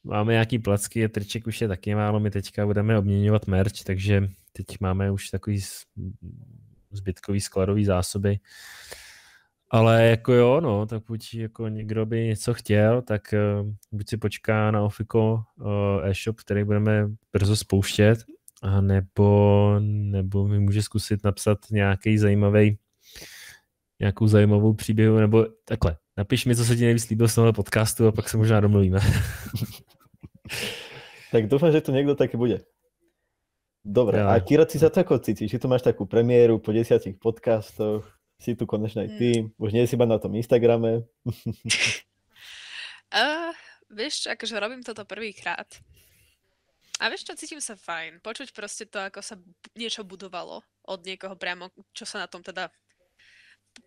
máme nějaký placky a triček už je taky málo, my teďka budeme obměňovat merch, takže teď máme už takový zbytkový skladový zásoby. Ale jako jo, no, tak buď jako někdo by něco chtěl, tak uh, buď si počká na Ofiko uh, e-shop, který budeme brzo spouštět, a nebo, nebo mi může zkusit napsat nějaký zajímavý nějakou zajímavou příběhu, nebo takhle, napiš mi, co se ti nejvíc líbilo z tohohle podcastu a pak se možná domluvíme. tak dúfam, že to niekto taky bude. Dobre, ja. a Kira, ty sa to ako cítiš? že tu máš takú premiéru po desiatich podcastoch, si tu konečne aj hmm. ty, mm. už nie si iba na tom Instagrame. uh, vieš, akože robím toto prvýkrát. A vieš čo, cítim sa fajn. Počuť proste to, ako sa niečo budovalo od niekoho priamo, čo sa na tom teda,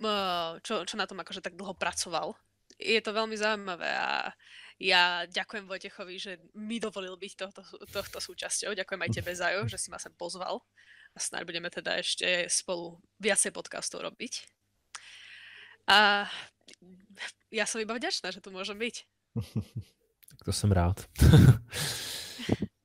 eh, čo, čo na tom akože tak dlho pracoval. Je to veľmi zaujímavé a ja ďakujem Vojtechovi, že mi dovolil byť tohto, tohto súčasťou. Ďakujem aj tebe, Zajo, že si ma sem pozval. A snáď budeme teda ešte spolu viacej podcastov robiť. A já som iba vďačná, že tu můžem být. tak to jsem rád.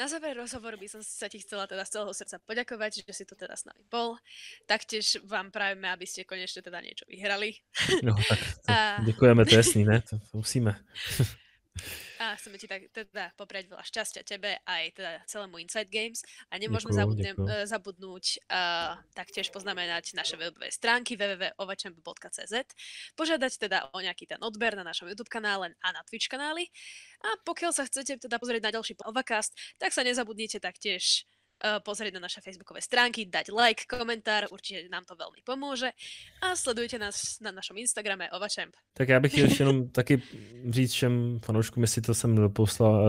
Na záver rozhovoru by som sa ti chcela teda z celého srdca poďakovať, že si to teda s nami bol. Taktiež vám prajeme, aby ste konečne teda niečo vyhrali. No tak, to, a... děkujeme, to je jasný, ne? To musíme. A chceme ti tak teda popriať veľa šťastia tebe aj teda celému Inside Games a nemôžeme zabudne, e, zabudnúť uh, taktiež poznamenať naše webové stránky www.ovečemp.cz požiadať teda o nejaký ten odber na našom YouTube kanále a na Twitch kanáli a pokiaľ sa chcete teda pozrieť na ďalší Ovacast, tak sa nezabudnite taktiež Eh, pozrieť na naše facebookové stránky, dať like, komentár, určitě nám to velmi pomůže a sledujte nás na našem Instagrame Ovačemp. Tak já bych chtěl ještě jenom taky říct všem fanouškům, jestli to sem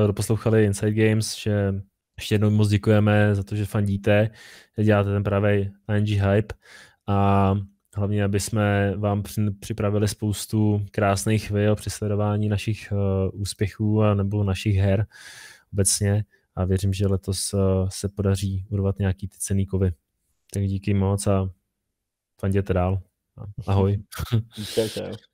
doposlouchali Inside Games, že ještě jednou moc děkujeme za to, že fandíte, že děláte ten pravý ING hype a hlavně, aby jsme vám připravili spoustu krásných chvil při sledování našich eh, úspěchů a nebo našich her obecně a věřím, že letos eh, se podaří urvat nějaký ty cený kovy. Tak díky moc a fanděte dál. Ahoj. Čau,